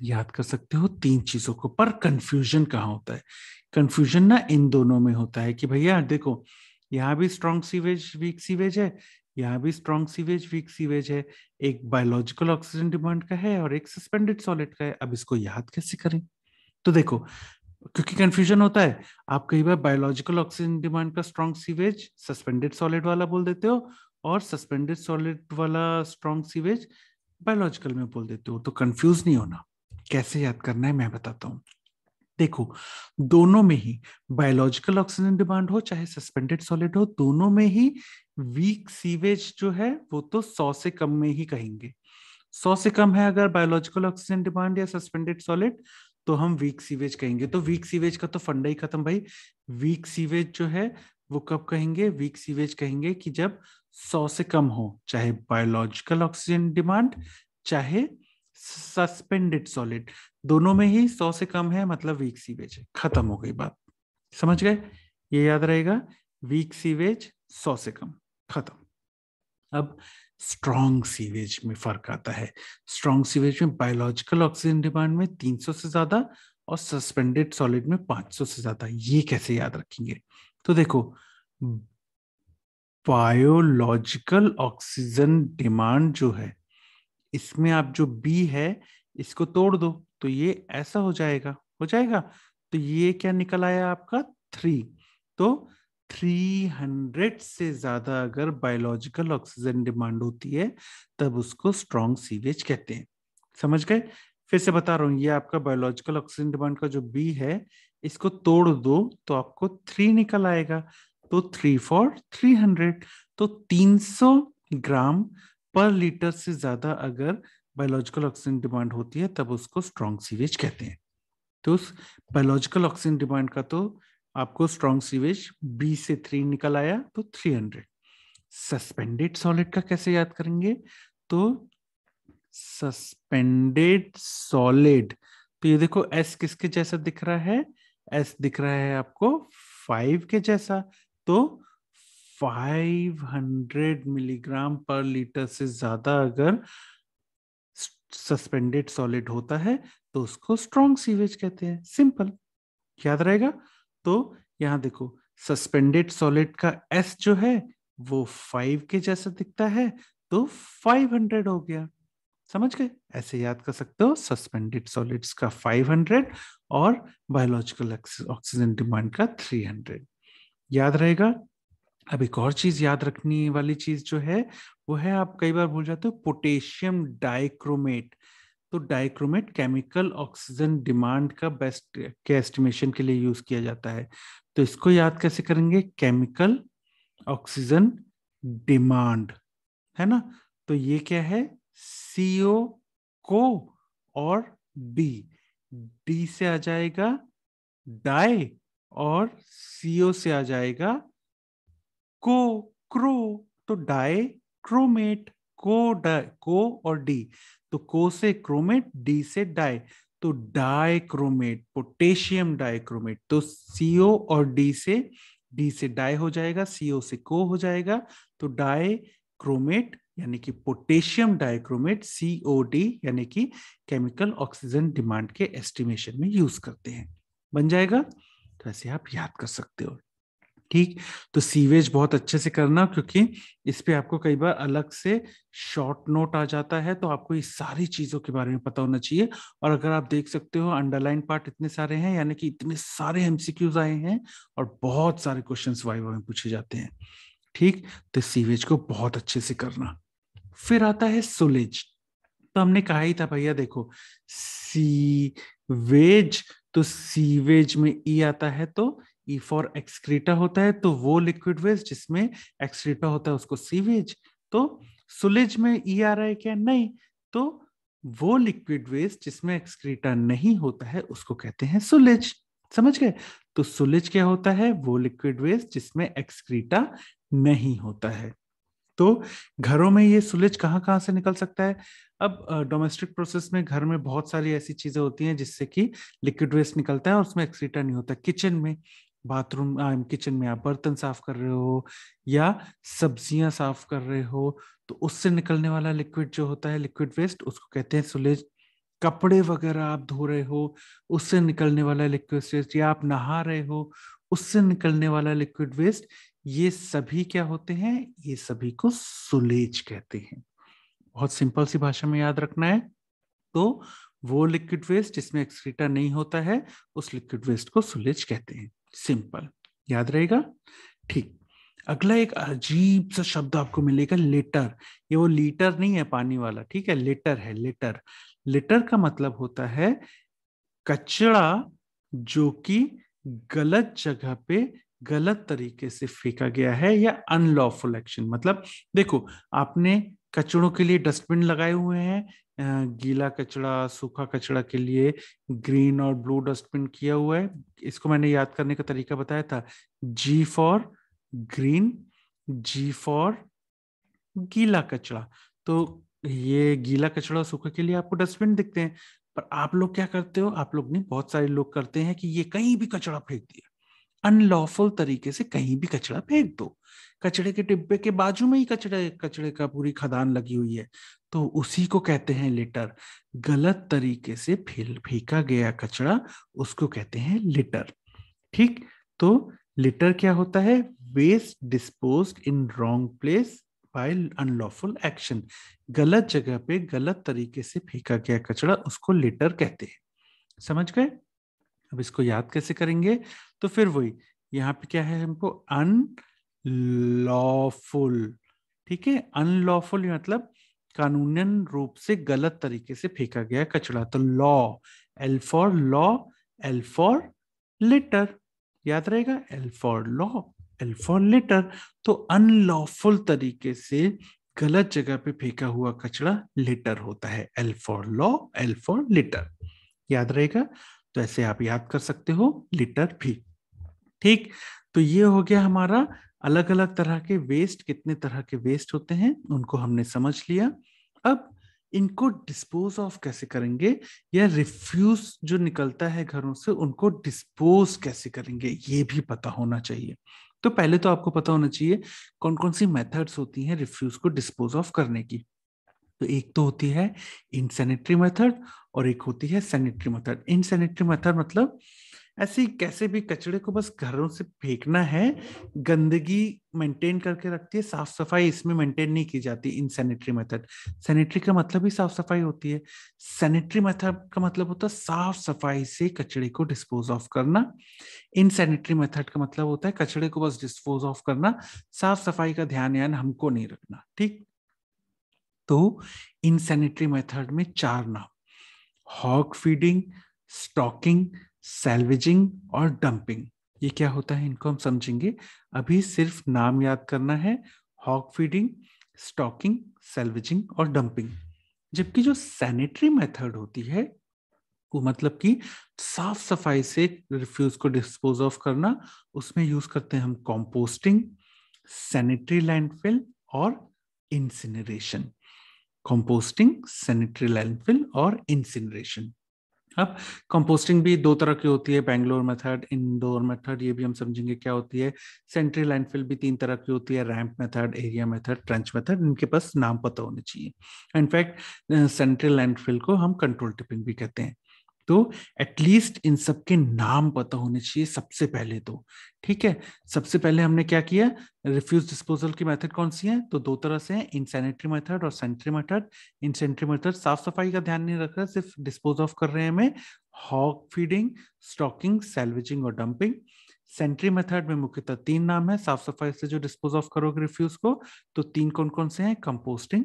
Speaker 1: याद कर सकते हो तीन चीजों को पर कंफ्यूजन कहाँ होता है कंफ्यूजन ना इन दोनों में होता है कि भैया देखो यहाँ भी स्ट्रॉन्ग सीवेज वीक सीवेज है यहाँ भी स्ट्रॉन्ग सीवेज वीक सीवेज है एक बायोलॉजिकल ऑक्सीजन डिमांड का है और एक सस्पेंडेड सॉलिड का है अब इसको याद कैसे करें तो देखो क्योंकि कंफ्यूजन होता है आप कई बार बायोलॉजिकल ऑक्सीजन डिमांड का स्ट्रॉन्ग सीवेज सस्पेंडेड सॉलिड वाला बोल देते हो और सस्पेंडेड सॉलिड वाला स्ट्रॉन्ग सीवेज बायोलॉजिकल में बोल देते हो तो कंफ्यूज नहीं होना कैसे याद करना है मैं बताता हूँ देखो दोनों में ही बायोलॉजिकल ऑक्सीजन डिमांड हो चाहे सस्पेंडेड सॉलिड हो दोनों में ही वीक सीवेज जो है वो तो सौ से कम में ही कहेंगे सौ से कम है अगर बायोलॉजिकल ऑक्सीजन डिमांड या सस्पेंडेड सॉलिड तो हम वीक सीवेज कहेंगे तो वीक सीवेज का तो फंडा ही खत्म भाई वीक सीवेज जो है वो कब कहेंगे वीक सीवेज कहेंगे कि जब सौ से कम हो चाहे बायोलॉजिकल ऑक्सीजन डिमांड चाहे सस्पेंडेड सॉलिड दोनों में ही सौ से कम है मतलब वीक सीवेज है खत्म हो गई बात समझ गए ये याद रहेगा वीक सीवेज सौ से कम खत्म अब स्ट्रॉन्ग सीवेज में फर्क आता है स्ट्रॉन्ग सीवेज में बायोलॉजिकल ऑक्सीजन डिमांड में 300 से ज्यादा और सस्पेंडेड सॉलिड में 500 से ज्यादा ये कैसे याद रखेंगे तो देखो बायोलॉजिकल ऑक्सीजन डिमांड जो है इसमें आप जो बी है इसको तोड़ दो तो ये ऐसा हो जाएगा हो जाएगा तो ये क्या निकल आया आपका थ्री तो 300 से ज्यादा अगर बायोलॉजिकल ऑक्सीजन डिमांड होती है तब उसको स्ट्रॉन्ग सीवेज कहते हैं समझ गए फिर से बता रहा हूँ ये आपका बायोलॉजिकल ऑक्सीजन डिमांड का जो बी है इसको तोड़ दो तो आपको थ्री निकल आएगा तो थ्री फॉर थ्री हंड्रेड तो तीन सौ ग्राम पर लीटर से ज्यादा अगर बायोलॉजिकल ऑक्सीजन डिमांड होती है तब उसको स्ट्रॉन्ग सीवेज कहते हैं तो उस बायोलॉजिकल ऑक्सीजन डिमांड का तो आपको स्ट्रॉन्ग सीवेज बी से थ्री निकल आया तो थ्री हंड्रेड सस्पेंडेड सॉलिड का कैसे याद करेंगे तो सस्पेंडेड सॉलिड तो ये देखो एस किसके जैसा दिख रहा है एस दिख रहा है आपको फाइव के जैसा तो five hundred milligram per litre से ज्यादा अगर सस्पेंडेड सॉलिड होता है तो उसको स्ट्रॉन्ग सीवेज कहते हैं सिंपल याद रहेगा तो यहाँ देखो सस्पेंडेड सॉलिड का एस जो है वो फाइव के जैसा दिखता है तो फाइव हंड्रेड हो गया समझ गए ऐसे याद कर सकते हो सस्पेंडेड सॉलिड्स का फाइव हंड्रेड और बायोलॉजिकल ऑक्सीजन डिमांड का थ्री हंड्रेड याद रहेगा अब एक और चीज याद रखने वाली चीज जो है वो है आप कई बार भूल जाते हो पोटेशियम डाइक्रोमेट तो डाइक्रोमेट केमिकल ऑक्सीजन डिमांड का बेस्ट के एस्टिमेशन के लिए यूज किया जाता है तो इसको याद कैसे करेंगे केमिकल ऑक्सीजन डिमांड है ना तो ये क्या है सीओ को और डी डी से आ जाएगा डाई और सीओ से आ जाएगा को क्रो तो डाई क्रोमेट को डा, को और डी तो को से क्रोमेट डी से डाई तो डाइक्रोमेट पोटेशियम डाइक्रोमेट तो सीओ और डी से डी से डाई हो जाएगा सीओ से को हो जाएगा तो डाइक्रोमेट यानी कि पोटेशियम डाइक्रोमेट सीओडी यानी कि केमिकल ऑक्सीजन डिमांड के एस्टिमेशन में यूज करते हैं बन जाएगा तो ऐसे आप याद कर सकते हो ठीक तो सीवेज बहुत अच्छे से करना क्योंकि इस पर आपको कई बार अलग से शॉर्ट नोट आ जाता है तो आपको ये सारी चीज़ों के बारे में पता होना चाहिए और अगर आप देख सकते हो अंडरलाइन पार्ट इतने सारे हैं यानी कि इतने सारे एमसीक्यूज आए हैं और बहुत सारे क्वेश्चन वाइवा में पूछे जाते हैं ठीक तो सीवेज को बहुत अच्छे से करना फिर आता है सुलेज तो हमने कहा ही था भैया देखो सीवेज तो सीवेज में ई e आता है तो ई फॉर एक्सक्रीटा होता है तो वो लिक्विड वेस्ट जिसमें एक्सक्रीटा होता है उसको सीवेज तो सुलेज में ई e आ रहा है क्या नहीं तो वो लिक्विड वेस्ट जिसमें एक्सक्रीटा नहीं होता है उसको कहते हैं सुलेज समझ गए तो सुलेज क्या होता है वो लिक्विड वेस्ट जिसमें एक्सक्रीटा नहीं होता है तो घरों में ये सुलेज कहाँ कहाँ से निकल सकता है अब डोमेस्टिक प्रोसेस में घर में बहुत सारी ऐसी चीजें होती हैं जिससे कि लिक्विड वेस्ट निकलता है और उसमें एक्सक्रीटा नहीं होता किचन में बाथरूम किचन में आप बर्तन साफ कर रहे हो या सब्जियां साफ कर रहे हो तो उससे निकलने वाला लिक्विड जो होता है लिक्विड वेस्ट उसको कहते हैं सुलेज कपड़े वगैरह आप धो रहे हो उससे निकलने वाला लिक्विड वेस्ट या आप नहा रहे हो उससे निकलने वाला लिक्विड वेस्ट ये सभी क्या होते हैं ये सभी को सुलेज कहते हैं बहुत सिंपल सी भाषा में याद रखना है तो वो लिक्विड वेस्ट जिसमें एक्सक्रीटा नहीं होता है उस लिक्विड वेस्ट को सुलेज कहते हैं सिंपल याद रहेगा ठीक अगला एक अजीब सा शब्द आपको मिलेगा लेटर ये वो लीटर नहीं है पानी वाला ठीक है लेटर है लेटर लेटर का मतलब होता है कचरा जो कि गलत जगह पे गलत तरीके से फेंका गया है या अनलॉफुल एक्शन मतलब देखो आपने कचड़ों के लिए डस्टबिन लगाए हुए हैं गीला कचड़ा सूखा कचड़ा के लिए ग्रीन और ब्लू डस्टबिन किया हुआ है इसको मैंने याद करने का तरीका बताया था G for green G for गीला कचड़ा तो ये गीला कचड़ा और सूखा के लिए आपको डस्टबिन दिखते हैं पर आप लोग क्या करते हो आप लोग नहीं बहुत सारे लोग करते हैं कि ये कहीं भी कचड़ा फेंक दिया अनलॉफुल तरीके से कहीं भी कचरा फेंक दो कचड़े के डिब्बे के बाजू में ही कचड़े कचड़े का पूरी खदान लगी हुई है तो उसी को कहते हैं लिटर गलत तरीके से फेल फेंका गया कचरा उसको कहते हैं लिटर ठीक तो लिटर क्या होता है waste dispose in wrong place by unlawful action गलत जगह पे गलत तरीके से फेंका गया कचड़ा उसको लिटर कहते हैं समझ गए अब इसको याद कैसे करेंगे तो फिर वही यहाँ पे क्या है हमको अनलॉफुल ठीक है अनलॉफुल मतलब कानूनन रूप से गलत तरीके से फेंका गया कचड़ा तो law L for law L for litter याद रहेगा L for law L for litter तो अनलॉफुल तरीके से गलत जगह पे फेंका हुआ कचड़ा लेटर होता है L for law L for litter याद रहेगा तो ऐसे आप याद कर सकते हो लीटर भी ठीक तो ये हो गया हमारा अलग अलग तरह के वेस्ट कितने तरह के वेस्ट होते हैं उनको हमने समझ लिया अब इनको डिस्पोज ऑफ कैसे करेंगे या रिफ्यूज जो निकलता है घरों से उनको डिस्पोज कैसे करेंगे ये भी पता होना चाहिए तो पहले तो आपको पता होना चाहिए कौन कौन सी मेथड्स होती हैं रिफ्यूज को डिस्पोज ऑफ करने की तो एक तो होती है इनसेनेटरी मेथड और एक होती है सैनिटरी मेथड इनसेनेटरी मेथड मतलब ऐसे कैसे भी कचड़े को बस घरों से फेंकना है गंदगी मेंटेन करके रखती है साफ सफाई इसमें मेंटेन नहीं की जाती इन सैनिटरी मेथड सैनिटरी का मतलब ही साफ सफाई होती है सैनिटरी मेथड का मतलब होता है साफ सफाई से कचड़े को डिस्पोज ऑफ करना इन सैनिटरी मेथड का मतलब होता है कचड़े को बस डिस्पोज ऑफ करना साफ सफाई का ध्यान यान हमको नहीं रखना ठीक तो इनसेनेटरी मेथड में चार नाम हॉक फीडिंग स्टॉकिंग सेल्वेजिंग और डंपिंग ये क्या होता है इनको हम समझेंगे अभी सिर्फ नाम याद करना है हॉक फीडिंग स्टॉकिंग सेल्वेजिंग और डंपिंग जबकि जो सैनिटरी मेथड होती है वो मतलब कि साफ सफाई से रिफ्यूज को डिस्पोज ऑफ करना उसमें यूज करते हैं हम कॉम्पोस्टिंग सैनिटरी लैंडफिल और इंसिनरेशन कंपोस्टिंग सेनेटरी लैंडफिल और इंसिनरेशन अब कंपोस्टिंग भी दो तरह की होती है बैंगलोर मेथड इंडोर मेथड ये भी हम समझेंगे क्या होती है सेंट्री लैंडफिल भी तीन तरह की होती है ramp method area method trench method इनके पास नाम पता होने चाहिए इनफैक्ट सेंट्रल लैंडफिल को हम कंट्रोल टिपिंग भी कहते हैं तो एटलीस्ट इन सबके नाम पता होने चाहिए सबसे पहले तो ठीक है सबसे पहले हमने क्या किया रिफ्यूज डिस्पोजल की मेथड कौन सी है तो दो तरह से है इनसेनेटरी मेथड और सेंट्री मेथड इनसेनेटरी मेथड साफ सफाई का ध्यान नहीं रख रहा सिर्फ डिस्पोज ऑफ कर रहे हैं हमें हॉक फीडिंग स्टॉकिंग सैल्वेजिंग और डंपिंग सेंट्री मेथड में मुख्यतः तीन नाम है साफ सफाई से जो डिस्पोज ऑफ करोगे रिफ्यूज को तो तीन कौन कौन से हैं कंपोस्टिंग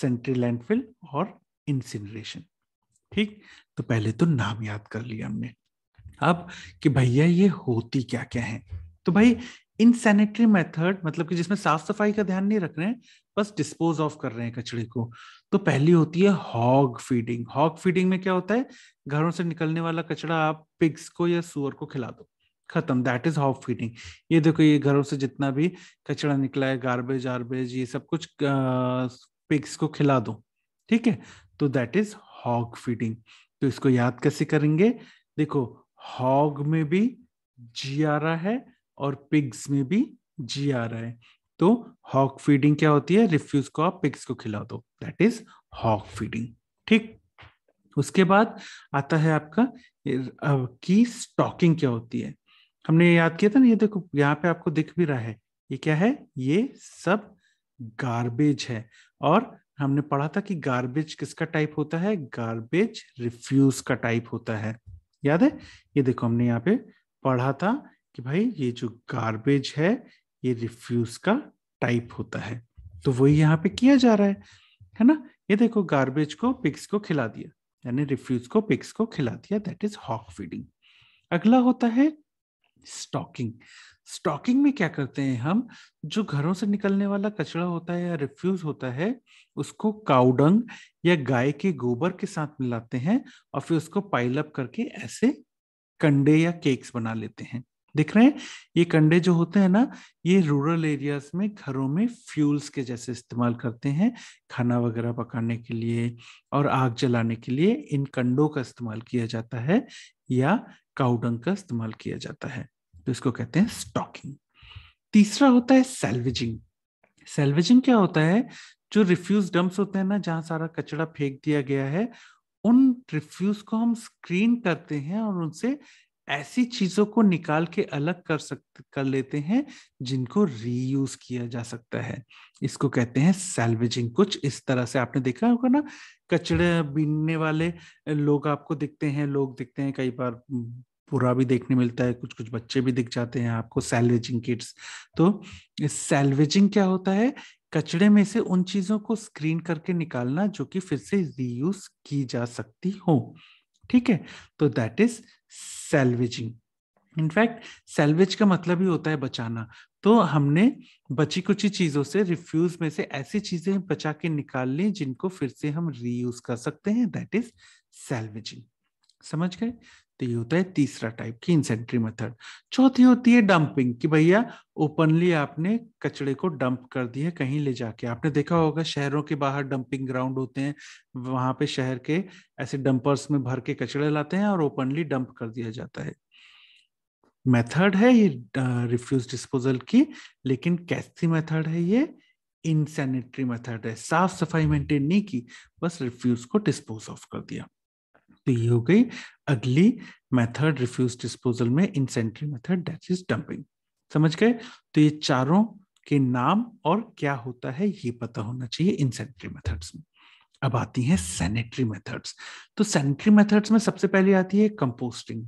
Speaker 1: सेंट्री लैंडफिल और इंसिनरेशन ठीक तो पहले तो नाम याद कर लिया हमने अब कि भैया ये होती क्या क्या है तो भाई सैनिटरी मेथड मतलब कि जिसमें साफ सफाई का ध्यान नहीं रख रहे हैं बस डिस्पोज ऑफ कर रहे हैं कचड़े को तो पहली होती है हॉग फीडिंग हॉग फीडिंग में क्या होता है घरों से निकलने वाला कचड़ा आप पिग्स को या सुअर को खिला दो खत्म दैट इज हॉग फीडिंग ये देखो ये घरों से जितना भी कचड़ा निकला है गार्बेज आर्बेज ये सब कुछ पिग्स को खिला दो ठीक है तो दैट इज हॉग फीडिंग तो इसको याद कैसे करेंगे देखो हॉग में भी जी आ रहा है और पिग्स में भी जी आ रहा है तो हॉक फीडिंग क्या होती है रिफ्यूज को आप पिग्स को खिला दो दैट इज हॉक फीडिंग ठीक उसके बाद आता है आपका की स्टॉकिंग क्या होती है हमने याद किया था ना ये देखो यहाँ पे आपको दिख भी रहा है ये क्या है ये सब गार्बेज है और हमने पढ़ा था कि गार्बेज किसका टाइप होता है गार्बेज रिफ्यूज का टाइप होता है याद है ये देखो हमने यहाँ पे पढ़ा था कि भाई ये जो गार्बेज है ये रिफ्यूज का टाइप होता है तो वही यहाँ पे किया जा रहा है है ना ये देखो गार्बेज को पिक्स को खिला दिया यानी रिफ्यूज को पिक्स को खिला दिया दैट इज हॉक फीडिंग अगला होता है स्टॉकिंग स्टॉकिंग में क्या करते हैं हम जो घरों से निकलने वाला कचरा होता है या रिफ्यूज होता है उसको काउडंग या गाय के गोबर के साथ मिलाते हैं और फिर उसको पाइलअप करके ऐसे कंडे या केक्स बना लेते हैं दिख रहे हैं ये कंडे जो होते हैं ना ये रूरल एरियाज में घरों में फ्यूल्स के जैसे इस्तेमाल करते हैं खाना वगैरह पकाने के लिए और आग जलाने के लिए इन कंडों का इस्तेमाल किया जाता है या काउडंग का इस्तेमाल किया जाता है तो इसको कहते हैं स्टॉकिंग तीसरा होता है सेल्वेजिंग सेल्वेजिंग क्या होता है जो रिफ्यूज डम्प्स होते हैं ना जहाँ सारा कचरा फेंक दिया गया है उन रिफ्यूज को हम स्क्रीन करते हैं और उनसे ऐसी चीजों को निकाल के अलग कर सकते कर लेते हैं जिनको रीयूज किया जा सकता है इसको कहते हैं सैल्वेजिंग कुछ इस तरह से आपने देखा होगा ना कचड़े बीनने वाले लोग आपको दिखते हैं लोग दिखते हैं कई बार पूरा भी देखने मिलता है कुछ कुछ बच्चे भी दिख जाते हैं आपको सैलवेजिंग किट्स तो सैलवेजिंग क्या होता है कचड़े में से उन चीजों को स्क्रीन करके निकालना जो कि फिर से रीयूज की जा सकती हो ठीक है तो that is salvaging in fact salvage का मतलब ही होता है बचाना तो हमने बची कुछ ही चीजों से रिफ्यूज में से ऐसी चीजें बचा के निकाल लें जिनको फिर से हम रीयूज कर सकते हैं दैट इज सैलवेजिंग समझ गए तो ये होता है तीसरा टाइप की इंसेंट्री मेथड चौथी होती है डंपिंग कि भैया ओपनली आपने कचड़े को डंप कर दिया कहीं ले जाके आपने देखा होगा शहरों के बाहर डंपिंग ग्राउंड होते हैं वहां पे शहर के ऐसे डंपर्स में भर के कचड़े लाते हैं और ओपनली डंप कर दिया जाता है मेथड है ये रिफ्यूज डिस्पोजल की लेकिन कैसी मेथड है ये इनसेनेटरी मेथड है साफ सफाई मेंटेन नहीं की बस रिफ्यूज को डिस्पोज ऑफ कर दिया तो ये हो गई अगली मेथड रिफ्यूज डिस्पोजल में insanitary method that is dumping समझ गए तो ये चारों के नाम और क्या होता है ये पता होना चाहिए इंसेंट्री मेथड्स में अब आती है सैनिटरी मेथड्स तो सैनिटरी मेथड्स में सबसे पहले आती है कंपोस्टिंग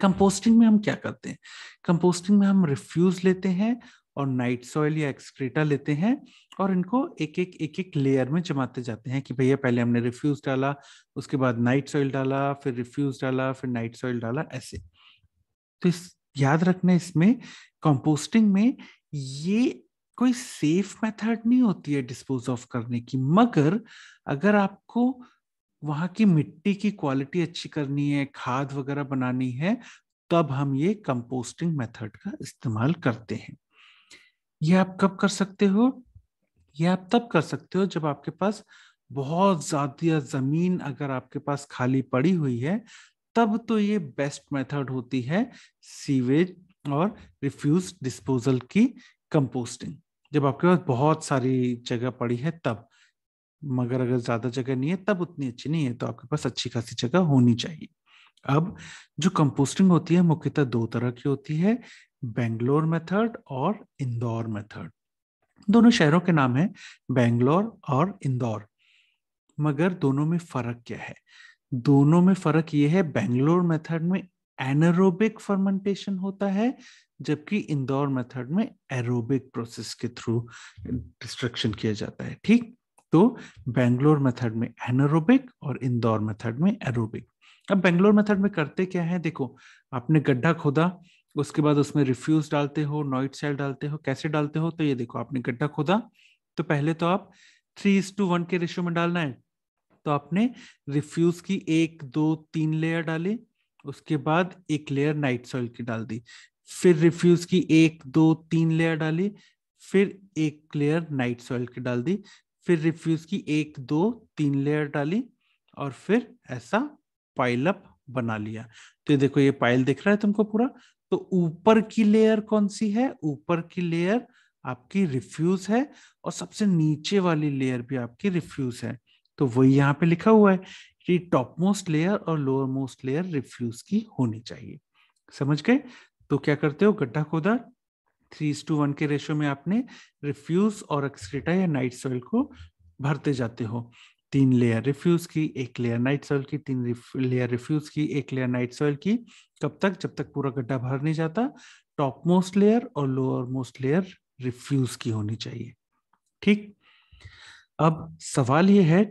Speaker 1: कंपोस्टिंग में हम क्या करते हैं कंपोस्टिंग में हम रिफ्यूज लेते हैं और नाइट सॉइल या एक्सक्रीटा लेते हैं और इनको एक एक एक एक लेयर में जमाते जाते हैं कि भैया पहले हमने रिफ्यूज डाला उसके बाद नाइट सॉइल डाला फिर रिफ्यूज डाला फिर नाइट सॉइल डाला ऐसे तो इस याद रखना इसमें कंपोस्टिंग में ये कोई सेफ मेथड नहीं होती है डिस्पोज ऑफ करने की मगर अगर आपको वहां की मिट्टी की क्वालिटी अच्छी करनी है खाद वगैरह बनानी है तब हम ये कंपोस्टिंग मेथड का इस्तेमाल करते हैं ये आप कब कर सकते हो ये आप तब कर सकते हो जब आपके पास बहुत ज्यादा जमीन अगर आपके पास खाली पड़ी हुई है तब तो ये बेस्ट मेथड होती है सीवेज और रिफ्यूज डिस्पोजल की कंपोस्टिंग जब आपके पास बहुत सारी जगह पड़ी है तब मगर अगर ज्यादा जगह नहीं है तब उतनी अच्छी नहीं है तो आपके पास अच्छी खासी जगह होनी चाहिए अब जो कंपोस्टिंग होती है मुख्यतः दो तरह की होती है बेंगलोर मेथड और इंदौर मेथड दोनों शहरों के नाम हैं बेंगलोर और इंदौर मगर दोनों में फर्क क्या है दोनों में फर्क ये है बेंगलोर मेथड में एनरोबिक फर्मेंटेशन होता है जबकि इंदौर मेथड में एरोबिक प्रोसेस के थ्रू डिस्ट्रक्शन किया जाता है ठीक तो बेंगलोर मेथड में एनरोबिक और इंदौर मेथड में एरोबिक अब बेंगलोर मेथड में करते क्या है देखो आपने गड्ढा खोदा उसके बाद उसमें रिफ्यूज डालते हो नॉइट सेल डालते हो कैसे डालते हो तो ये देखो आपने गड्ढा खोदा तो पहले तो आप थ्री इज टू वन के रेशो में डालना है तो आपने रिफ्यूज की एक दो तीन लेयर डाली उसके बाद एक लेयर नाइट सॉइल की डाल दी फिर रिफ्यूज की एक दो तीन लेयर डाली फिर एक लेयर नाइट सॉइल की डाल दी फिर रिफ्यूज की एक दो तीन लेयर डाली और फिर ऐसा पाइलअप बना लिया तो ये देखो ये पाइल दिख रहा है तुमको पूरा तो ऊपर की लेयर कौन सी है ऊपर की लेयर आपकी रिफ्यूज है और सबसे नीचे वाली लेयर भी आपकी रिफ्यूज है तो वही यहाँ पे लिखा हुआ है कि टॉप मोस्ट लेयर और लोअर मोस्ट लेयर रिफ्यूज की होनी चाहिए समझ गए तो क्या करते हो गड्ढा खोदा थ्री टू वन के रेशो में आपने रिफ्यूज और एक्सक्रेटा या नाइट सॉइल को भरते जाते हो तीन लेयर रिफ्यूज की एक लेयर नाइट सॉइल की तीन लेयर रिफ्यूज की एक लेयर नाइट सॉइल की कब तक जब तक पूरा गड्ढा भर नहीं जाता टॉप मोस्ट लेयर और लोअर मोस्ट लेयर रिफ्यूज की होनी चाहिए ठीक अब सवाल यह है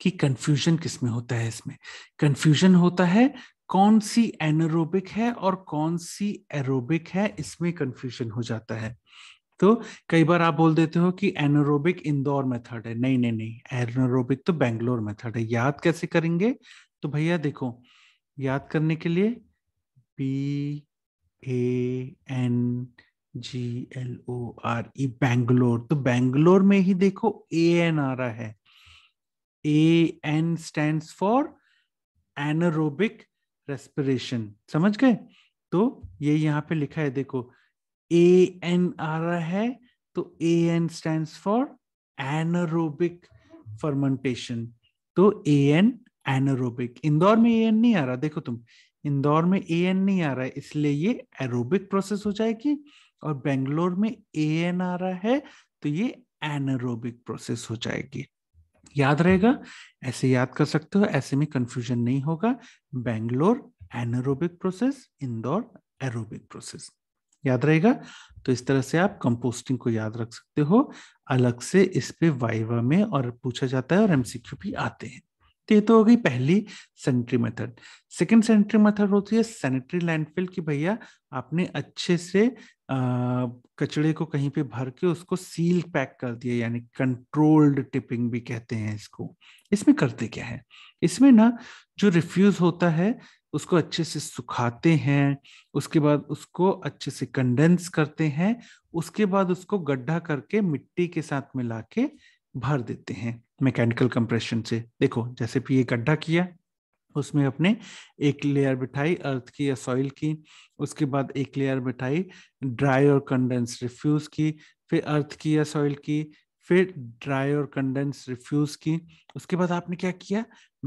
Speaker 1: कि कंफ्यूजन किसमें होता है इसमें कंफ्यूजन होता है कौन सी एनरोबिक है और कौन सी एरोबिक है इसमें कंफ्यूजन हो जाता है तो कई बार आप बोल देते हो कि एनोरोबिक इंदौर मेथड है नहीं नहीं नहीं एनोरोबिक तो बेंगलोर मेथड है याद कैसे करेंगे तो भैया देखो याद करने के लिए B A N G L O R E Bangalore तो बैंगलोर में ही देखो ए एन आ रहा है A N stand for anaerobic respiration समझ गए तो ये यहाँ पे लिखा है देखो ए एन आ रहा है तो A N stand for anaerobic fermentation तो ए एन एनरोबिक इंदौर में ए एन नहीं आ रहा देखो तुम इंदौर में ए एन नहीं आ रहा है इसलिए ये एरोबिक प्रोसेस हो जाएगी और बेंगलोर में ए एन आ रहा है तो ये एनरोबिक प्रोसेस हो जाएगी याद रहेगा ऐसे याद कर सकते हो ऐसे में कंफ्यूजन नहीं होगा Bangalore anaerobic process Indore aerobic process याद रहेगा तो इस तरह से आप कंपोस्टिंग को याद रख सकते हो अलग से इस पे वाइवा में और पूछा जाता है और एमसीक्यू भी आते हैं तो ये तो हो गई पहली sanitary method second sanitary method होती है सेनेटरी लैंडफिल की भैया आपने अच्छे से कचड़े को कहीं पे भर के उसको सील पैक कर दिया यानी कंट्रोल्ड टिपिंग भी कहते हैं इसको इसमें करते क्या है इसमें ना जो रिफ्यूज होता है उसको अच्छे से सुखाते हैं उसके बाद उसको अच्छे से कंडेंस करते हैं उसके बाद उसको गड्ढा करके मिट्टी के साथ मिला के भर देते हैं मैकेनिकल कंप्रेशन से देखो जैसे भी ये गड्ढा किया उसमें अपने एक लेयर बिठाई अर्थ की या सॉइल की उसके बाद एक लेयर बिठाई ड्राई और कंडेंस रिफ्यूज की फिर अर्थ की या सॉइल की फिर ड्राई और कंडेंस रिफ्यूज की उसके बाद आपने क्या किया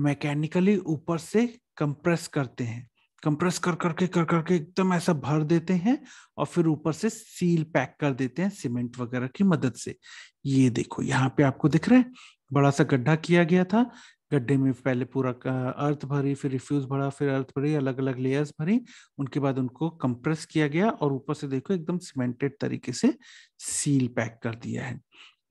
Speaker 1: मैकेनिकली ऊपर से कंप्रेस करते हैं कंप्रेस कर करके कर करके एकदम ऐसा भर देते हैं और फिर ऊपर से सील पैक कर देते हैं सीमेंट वगैरह की मदद से ये देखो यहाँ पे आपको दिख रहा है बड़ा सा गड्ढा किया गया था गड्ढे में पहले पूरा अर्थ भरी फिर रिफ्यूज भरा फिर अर्थ भरी अलग अलग लेयर्स भरी उनके बाद उनको कंप्रेस किया गया और ऊपर से देखो एकदम सीमेंटेड तरीके से सील पैक कर दिया है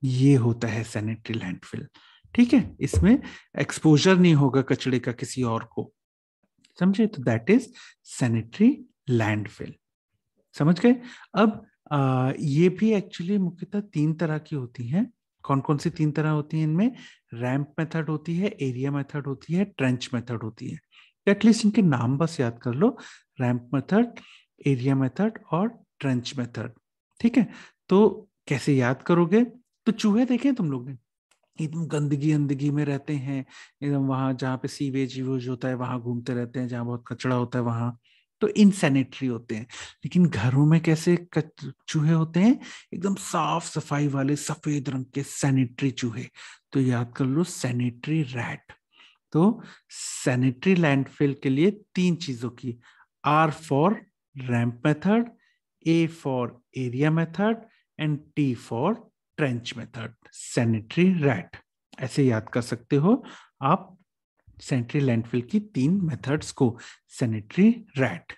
Speaker 1: ये होता है सैनिटरी लैंडफिल ठीक है इसमें एक्सपोजर नहीं होगा कचड़े का किसी और को समझे तो दैट इज सैनिटरी लैंडफिल समझ गए अब आ, ये भी एक्चुअली मुख्यतः तीन तरह की होती हैं कौन कौन सी तीन तरह होती है इनमें रैम्प मेथड होती है एरिया मेथड होती है ट्रेंच मेथड होती है एटलीस्ट इनके नाम बस याद कर लो रैम्प मेथड एरिया मेथड और ट्रेंच मेथड ठीक है तो कैसे याद करोगे तो चूहे देखे तुम लोग ने एकदम गंदगी अंदगी में रहते हैं एकदम वहां जहाँ पे सीवेज यूज होता है वहां घूमते रहते हैं जहाँ बहुत कचड़ा होता है वहां तो इनसेनेटरी होते हैं लेकिन घरों में कैसे चूहे होते हैं एकदम साफ सफाई वाले सफेद रंग के सैनिटरी चूहे तो याद कर लो सैनिटरी रैट तो सैनिटरी लैंडफिल के लिए तीन चीजों की R for ramp method A for area method and T for trench method sanitary rat ऐसे याद कर सकते हो आप सेंट्री लैंडफिल की तीन मेथड्स को सैनिटरी रैट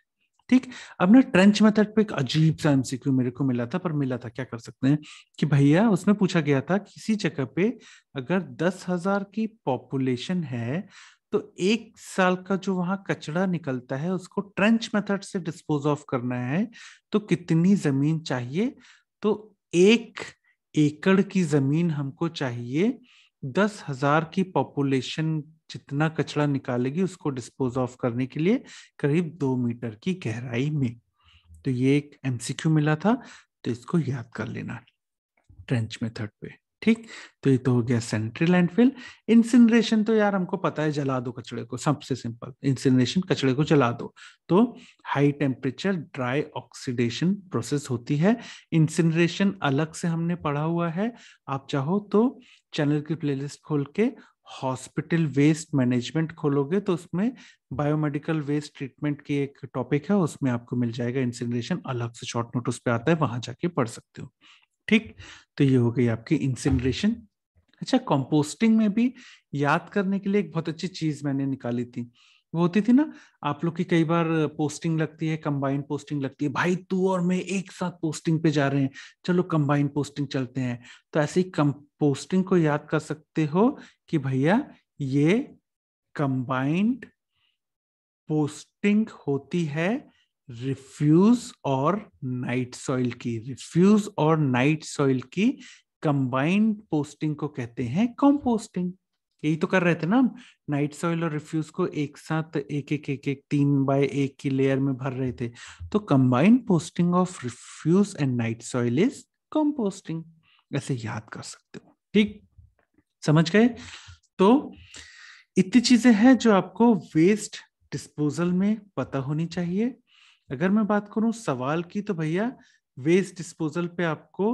Speaker 1: ठीक अब ना ट्रेंच मेथड पे एक अजीब सा एमसीक्यू मेरे को मिला था पर मिला था क्या कर सकते हैं कि भैया उसमें पूछा गया था किसी जगह पे अगर दस हजार की पॉपुलेशन है तो एक साल का जो वहां कचरा निकलता है उसको ट्रेंच मेथड से डिस्पोज ऑफ करना है तो कितनी जमीन चाहिए तो एक एकड़ की जमीन हमको चाहिए दस हजार की पॉपुलेशन जितना कचरा निकालेगी उसको डिस्पोज ऑफ करने के लिए करीब दो मीटर की गहराई में तो ये एक एमसीक्यू मिला था तो इसको याद कर लेना ट्रेंच मेथड पे ठीक तो ये तो हो गया सेंट्रल एंडफिल इंसिनरेशन तो यार हमको पता है जला दो कचड़े को सबसे सिंपल इंसिनरेशन कचड़े को जला दो तो high temperature dry oxidation process होती है इंसिनरेशन अलग से हमने पढ़ा हुआ है आप चाहो तो चैनल की प्लेलिस्ट खोल के हॉस्पिटल वेस्ट मैनेजमेंट खोलोगे तो उसमें बायोमेडिकल वेस्ट ट्रीटमेंट की एक टॉपिक है उसमें आपको मिल जाएगा इंसिनरेशन अलग से शॉर्ट नोट उस पर आता है वहां जाके पढ़ सकते हो ठीक तो ये हो गई आपकी इंसिनरेशन अच्छा कंपोस्टिंग में भी याद करने के लिए एक बहुत अच्छी चीज मैंने निकाली थी वो होती थी ना आप लोग की कई बार पोस्टिंग लगती है कंबाइंड पोस्टिंग लगती है भाई तू और मैं एक साथ पोस्टिंग पे जा रहे हैं चलो कंबाइंड पोस्टिंग चलते हैं तो ऐसे ही कंपोस्टिंग को याद कर सकते हो कि भैया ये कंबाइंड पोस्टिंग होती है रिफ्यूज और नाइट सॉइल की रिफ्यूज और नाइट सॉइल की कंबाइंड पोस्टिंग को कहते हैं कॉम्पोस्टिंग यही तो कर रहे थे ना नाइट सॉइल और रिफ्यूज को एक साथ एक एक एक एक तीन बाय एक की लेयर में भर रहे थे तो combined posting of refuse and night soil is composting ऐसे याद कर सकते हो ठीक समझ गए तो इतनी चीजें हैं जो आपको वेस्ट डिस्पोजल में पता होनी चाहिए अगर मैं बात करूं सवाल की तो भैया वेस्ट डिस्पोजल पे आपको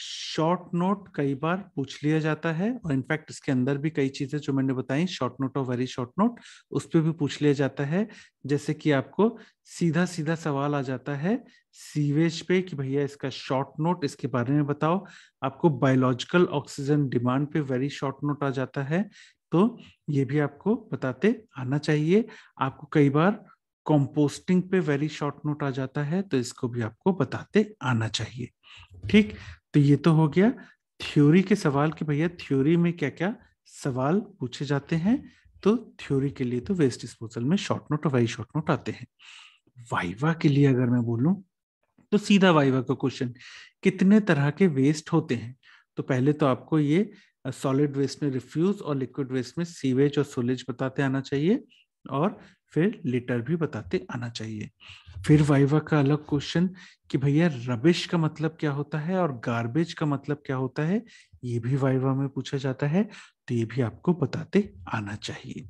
Speaker 1: शॉर्ट नोट कई बार पूछ लिया जाता है और इनफैक्ट इसके अंदर भी कई चीजें जो मैंने बताई शॉर्ट नोट और वेरी शॉर्ट नोट उस पर भी पूछ लिया जाता है जैसे कि आपको सीधा सीधा सवाल आ जाता है सीवेज पे कि भैया इसका शॉर्ट नोट इसके बारे में बताओ आपको बायोलॉजिकल ऑक्सीजन डिमांड पे वेरी शॉर्ट नोट आ जाता है तो ये भी आपको बताते आना चाहिए आपको कई बार कंपोस्टिंग पे वेरी शॉर्ट नोट आ जाता है तो इसको भी आपको बताते आना चाहिए ठीक तो ये तो हो गया थ्योरी के सवाल के भैया थ्योरी में क्या क्या सवाल पूछे जाते हैं तो थ्योरी के लिए तो वेस्ट डिस्पोजल में शॉर्ट नोट और वेरी शॉर्ट नोट आते हैं वाइवा के लिए अगर मैं बोलूं तो सीधा वाइवा का क्वेश्चन कितने तरह के वेस्ट होते हैं तो पहले तो आपको ये सॉलिड वेस्ट में रिफ्यूज और लिक्विड वेस्ट में सीवेज और सोलेज बताते आना चाहिए और फिर लेटर भी बताते आना चाहिए फिर वाइवा का अलग क्वेश्चन कि भैया रबिश का मतलब क्या होता है और गार्बेज का मतलब क्या होता है ये भी वाइवा में पूछा जाता है तो ये भी आपको बताते आना चाहिए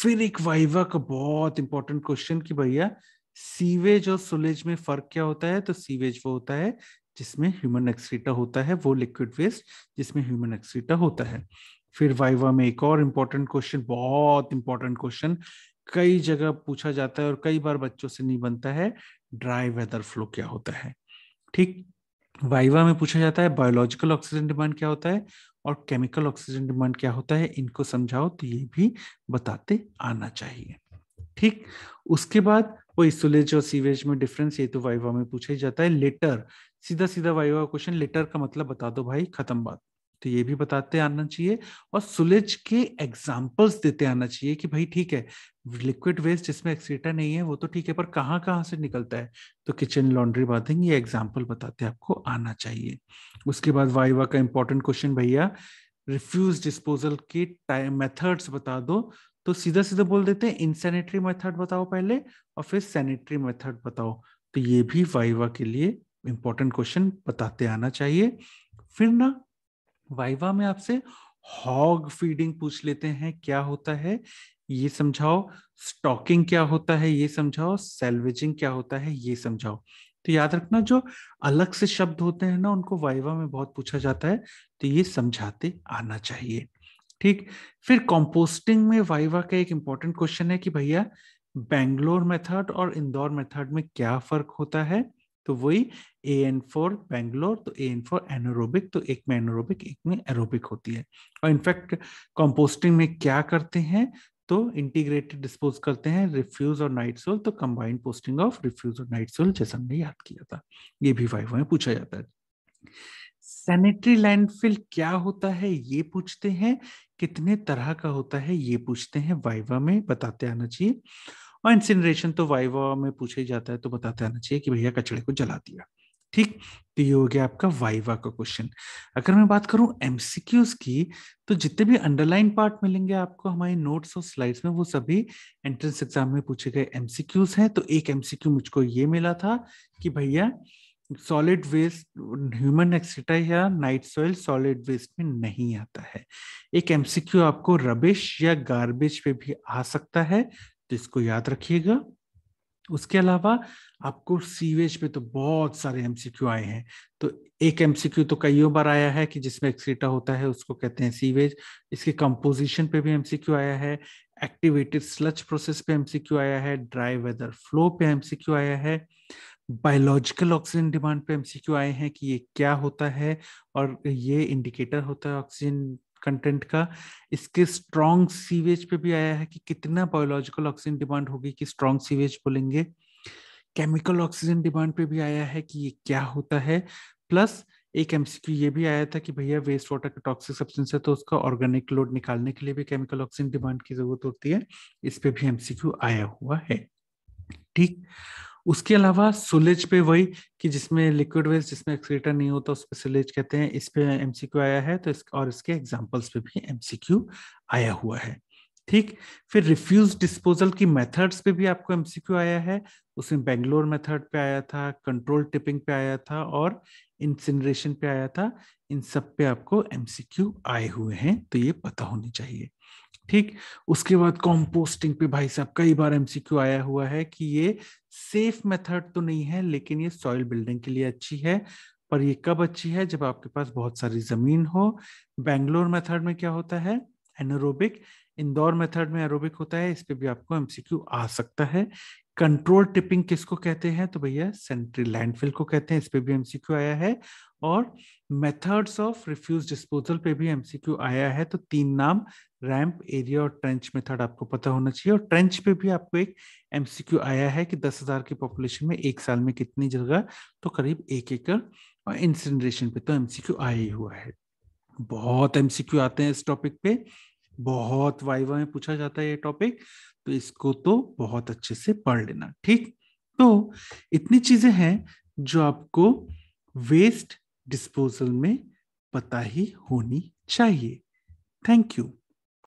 Speaker 1: फिर एक वाइवा का बहुत इंपॉर्टेंट क्वेश्चन कि भैया सीवेज और सुलेज में फर्क क्या होता है तो सीवेज वो होता है जिसमें ह्यूमन एक्सीटा होता है वो लिक्विड वेस्ट जिसमें ह्यूमन एक्सीटा होता है फिर वाइवा में एक और इम्पोर्टेंट क्वेश्चन बहुत इंपॉर्टेंट क्वेश्चन कई जगह पूछा जाता है और कई बार बच्चों से नहीं बनता है ड्राई वेदर फ्लो क्या होता है ठीक वाइवा में पूछा जाता है बायोलॉजिकल ऑक्सीजन डिमांड क्या होता है और केमिकल ऑक्सीजन डिमांड क्या होता है इनको समझाओ तो ये भी बताते आना चाहिए ठीक उसके बाद वो सुलेज और सीवेज में डिफरेंस ये तो वाइवा में पूछा ही जाता है लेटर सीधा सीधा वाइवा क्वेश्चन लेटर का मतलब बता दो भाई खत्म बात तो ये भी बताते आना चाहिए और सुलेज के एग्जाम्पल्स देते आना चाहिए कि भाई ठीक है लिक्विड वेस्ट जिसमें एक्सीटा नहीं है वो तो ठीक है पर कहाँ कहाँ से निकलता है तो किचन लॉन्ड्री बाथिंग ये एग्जाम्पल बताते आपको आना चाहिए उसके बाद वाइवा का इंपॉर्टेंट क्वेश्चन भैया रिफ्यूज डिस्पोजल के टाइम मेथड्स बता दो तो सीधा सीधा बोल देते हैं इनसेनेटरी मेथड बताओ पहले और फिर सैनिटरी मेथड बताओ तो ये भी वाइवा के लिए इंपॉर्टेंट क्वेश्चन बताते आना चाहिए फिर ना वाइवा में आपसे हॉग फीडिंग पूछ लेते हैं क्या होता है ये समझाओ स्टॉकिंग क्या होता है ये समझाओ सेल्वेजिंग क्या होता है ये समझाओ तो याद रखना जो अलग से शब्द होते हैं ना उनको वाइवा में बहुत पूछा जाता है तो ये समझाते आना चाहिए ठीक फिर कॉम्पोस्टिंग में वाइवा का एक इंपॉर्टेंट क्वेश्चन है कि भैया बैंगलोर मेथड और इंदौर मेथड में क्या फर्क होता है तो वही ए एन फॉर बैंगलोर तो ए एन फॉर एनोरोबिक तो एक में एनोरोबिक एक में एरोबिक होती है और इनफैक्ट कंपोस्टिंग में क्या करते हैं तो इंटीग्रेटेड डिस्पोज करते हैं रिफ्यूज और नाइट सोल तो कंबाइंड पोस्टिंग ऑफ रिफ्यूज और नाइट सोल जैसा हमने याद किया था ये भी वाइफ में पूछा जाता है सैनिटरी लैंडफिल क्या होता है ये पूछते हैं कितने तरह का होता है ये पूछते हैं वाइवा में बताते आना चाहिए और इंसिनरेशन तो वाइवा में पूछा ही जाता है तो बताते आना चाहिए कि भैया कचड़े को जला दिया ठीक तो ये हो गया आपका वाइवा का क्वेश्चन अगर मैं बात करूं एमसीक्यूज की तो जितने भी अंडरलाइन पार्ट मिलेंगे आपको हमारे नोट्स और स्लाइड्स में वो सभी एंट्रेंस एग्जाम में पूछे गए एमसीक्यूज हैं तो एक एमसीक्यू मुझको ये मिला था कि भैया सॉलिड वेस्ट ह्यूमन एक्सीटा या नाइट सॉइल सॉलिड वेस्ट में नहीं आता है एक एमसीक्यू आपको रबिश या गार्बेज पे भी आ सकता है तो इसको याद रखिएगा उसके अलावा आपको सीवेज पे तो बहुत सारे एमसीक्यू आए हैं तो एक एमसीक्यू तो कईयों बार आया है कि जिसमें एक्सीटा होता है उसको कहते हैं सीवेज इसके कंपोजिशन पे भी एमसीक्यू आया है एक्टिवेटेड स्लच प्रोसेस पे एमसीक्यू आया है ड्राई वेदर फ्लो पे एमसीक्यू आया है बायोलॉजिकल ऑक्सीजन डिमांड पे एमसीक्यू आए हैं कि ये क्या होता है और ये इंडिकेटर होता है ऑक्सीजन कंटेंट का इसके स्ट्रॉन्ग सीवेज पे भी आया है कि कितना बायोलॉजिकल ऑक्सीजन डिमांड होगी कि स्ट्रॉन्ग सीवेज बोलेंगे केमिकल ऑक्सीजन डिमांड पे भी आया है कि ये क्या होता है प्लस एक एमसीक्यू ये भी आया था कि भैया वेस्ट वाटर का टॉक्सिक सब्सटेंस है तो उसका ऑर्गेनिक लोड निकालने के लिए भी केमिकल ऑक्सीजन डिमांड की जरूरत होती है इस पे भी एमसीक्यू आया हुआ है ठीक उसके अलावा सुलेज पे वही कि जिसमें लिक्विड वेस्ट जिसमें एक्सीटर नहीं होता उस पर सुलेज कहते हैं इस पे एमसीक्यू आया है तो इस और इसके एग्जाम्पल्स पे भी एमसीक्यू आया हुआ है ठीक फिर रिफ्यूज डिस्पोजल की मेथड्स पे भी आपको एमसीक्यू आया है उसमें बेंगलोर मेथड पे आया था कंट्रोल टिपिंग पे आया था और इंसिनरेशन पे आया था इन सब पे आपको एमसीक्यू आए हुए हैं तो ये पता होनी चाहिए ठीक उसके बाद कॉम्पोस्टिंग पे भाई साहब कई बार एमसीक्यू आया हुआ है कि ये सेफ मेथड तो नहीं है लेकिन ये सॉइल बिल्डिंग के लिए अच्छी है पर ये कब अच्छी है जब आपके पास बहुत सारी जमीन हो बेंगलोर मेथड में क्या होता है एनोरोबिक इंदौर मेथड में एरोबिक होता है इस पर भी आपको एमसीक्यू आ सकता है कंट्रोल टिपिंग किसको कहते हैं तो भैया सेंट्री लैंडफिल को कहते हैं इस पर भी एमसीक्यू आया है और मेथड्स ऑफ रिफ्यूज डिस्पोजल पे भी एमसीक्यू आया है तो तीन नाम रैम्प एरिया और ट्रेंच मेथड आपको पता होना चाहिए और ट्रेंच पे भी आपको एक एमसीक्यू आया है कि दस हजार की पॉपुलेशन में एक साल में कितनी जगह तो करीब एक एकड़ और इंसिनरेशन पे तो एमसीक्यू आया ही हुआ है बहुत एमसीक्यू आते हैं इस टॉपिक पे बहुत वाइवा में पूछा जाता है ये टॉपिक तो इसको तो बहुत अच्छे से पढ़ लेना ठीक तो इतनी चीजें हैं जो आपको वेस्ट डिस्पोजल में पता ही होनी चाहिए थैंक यू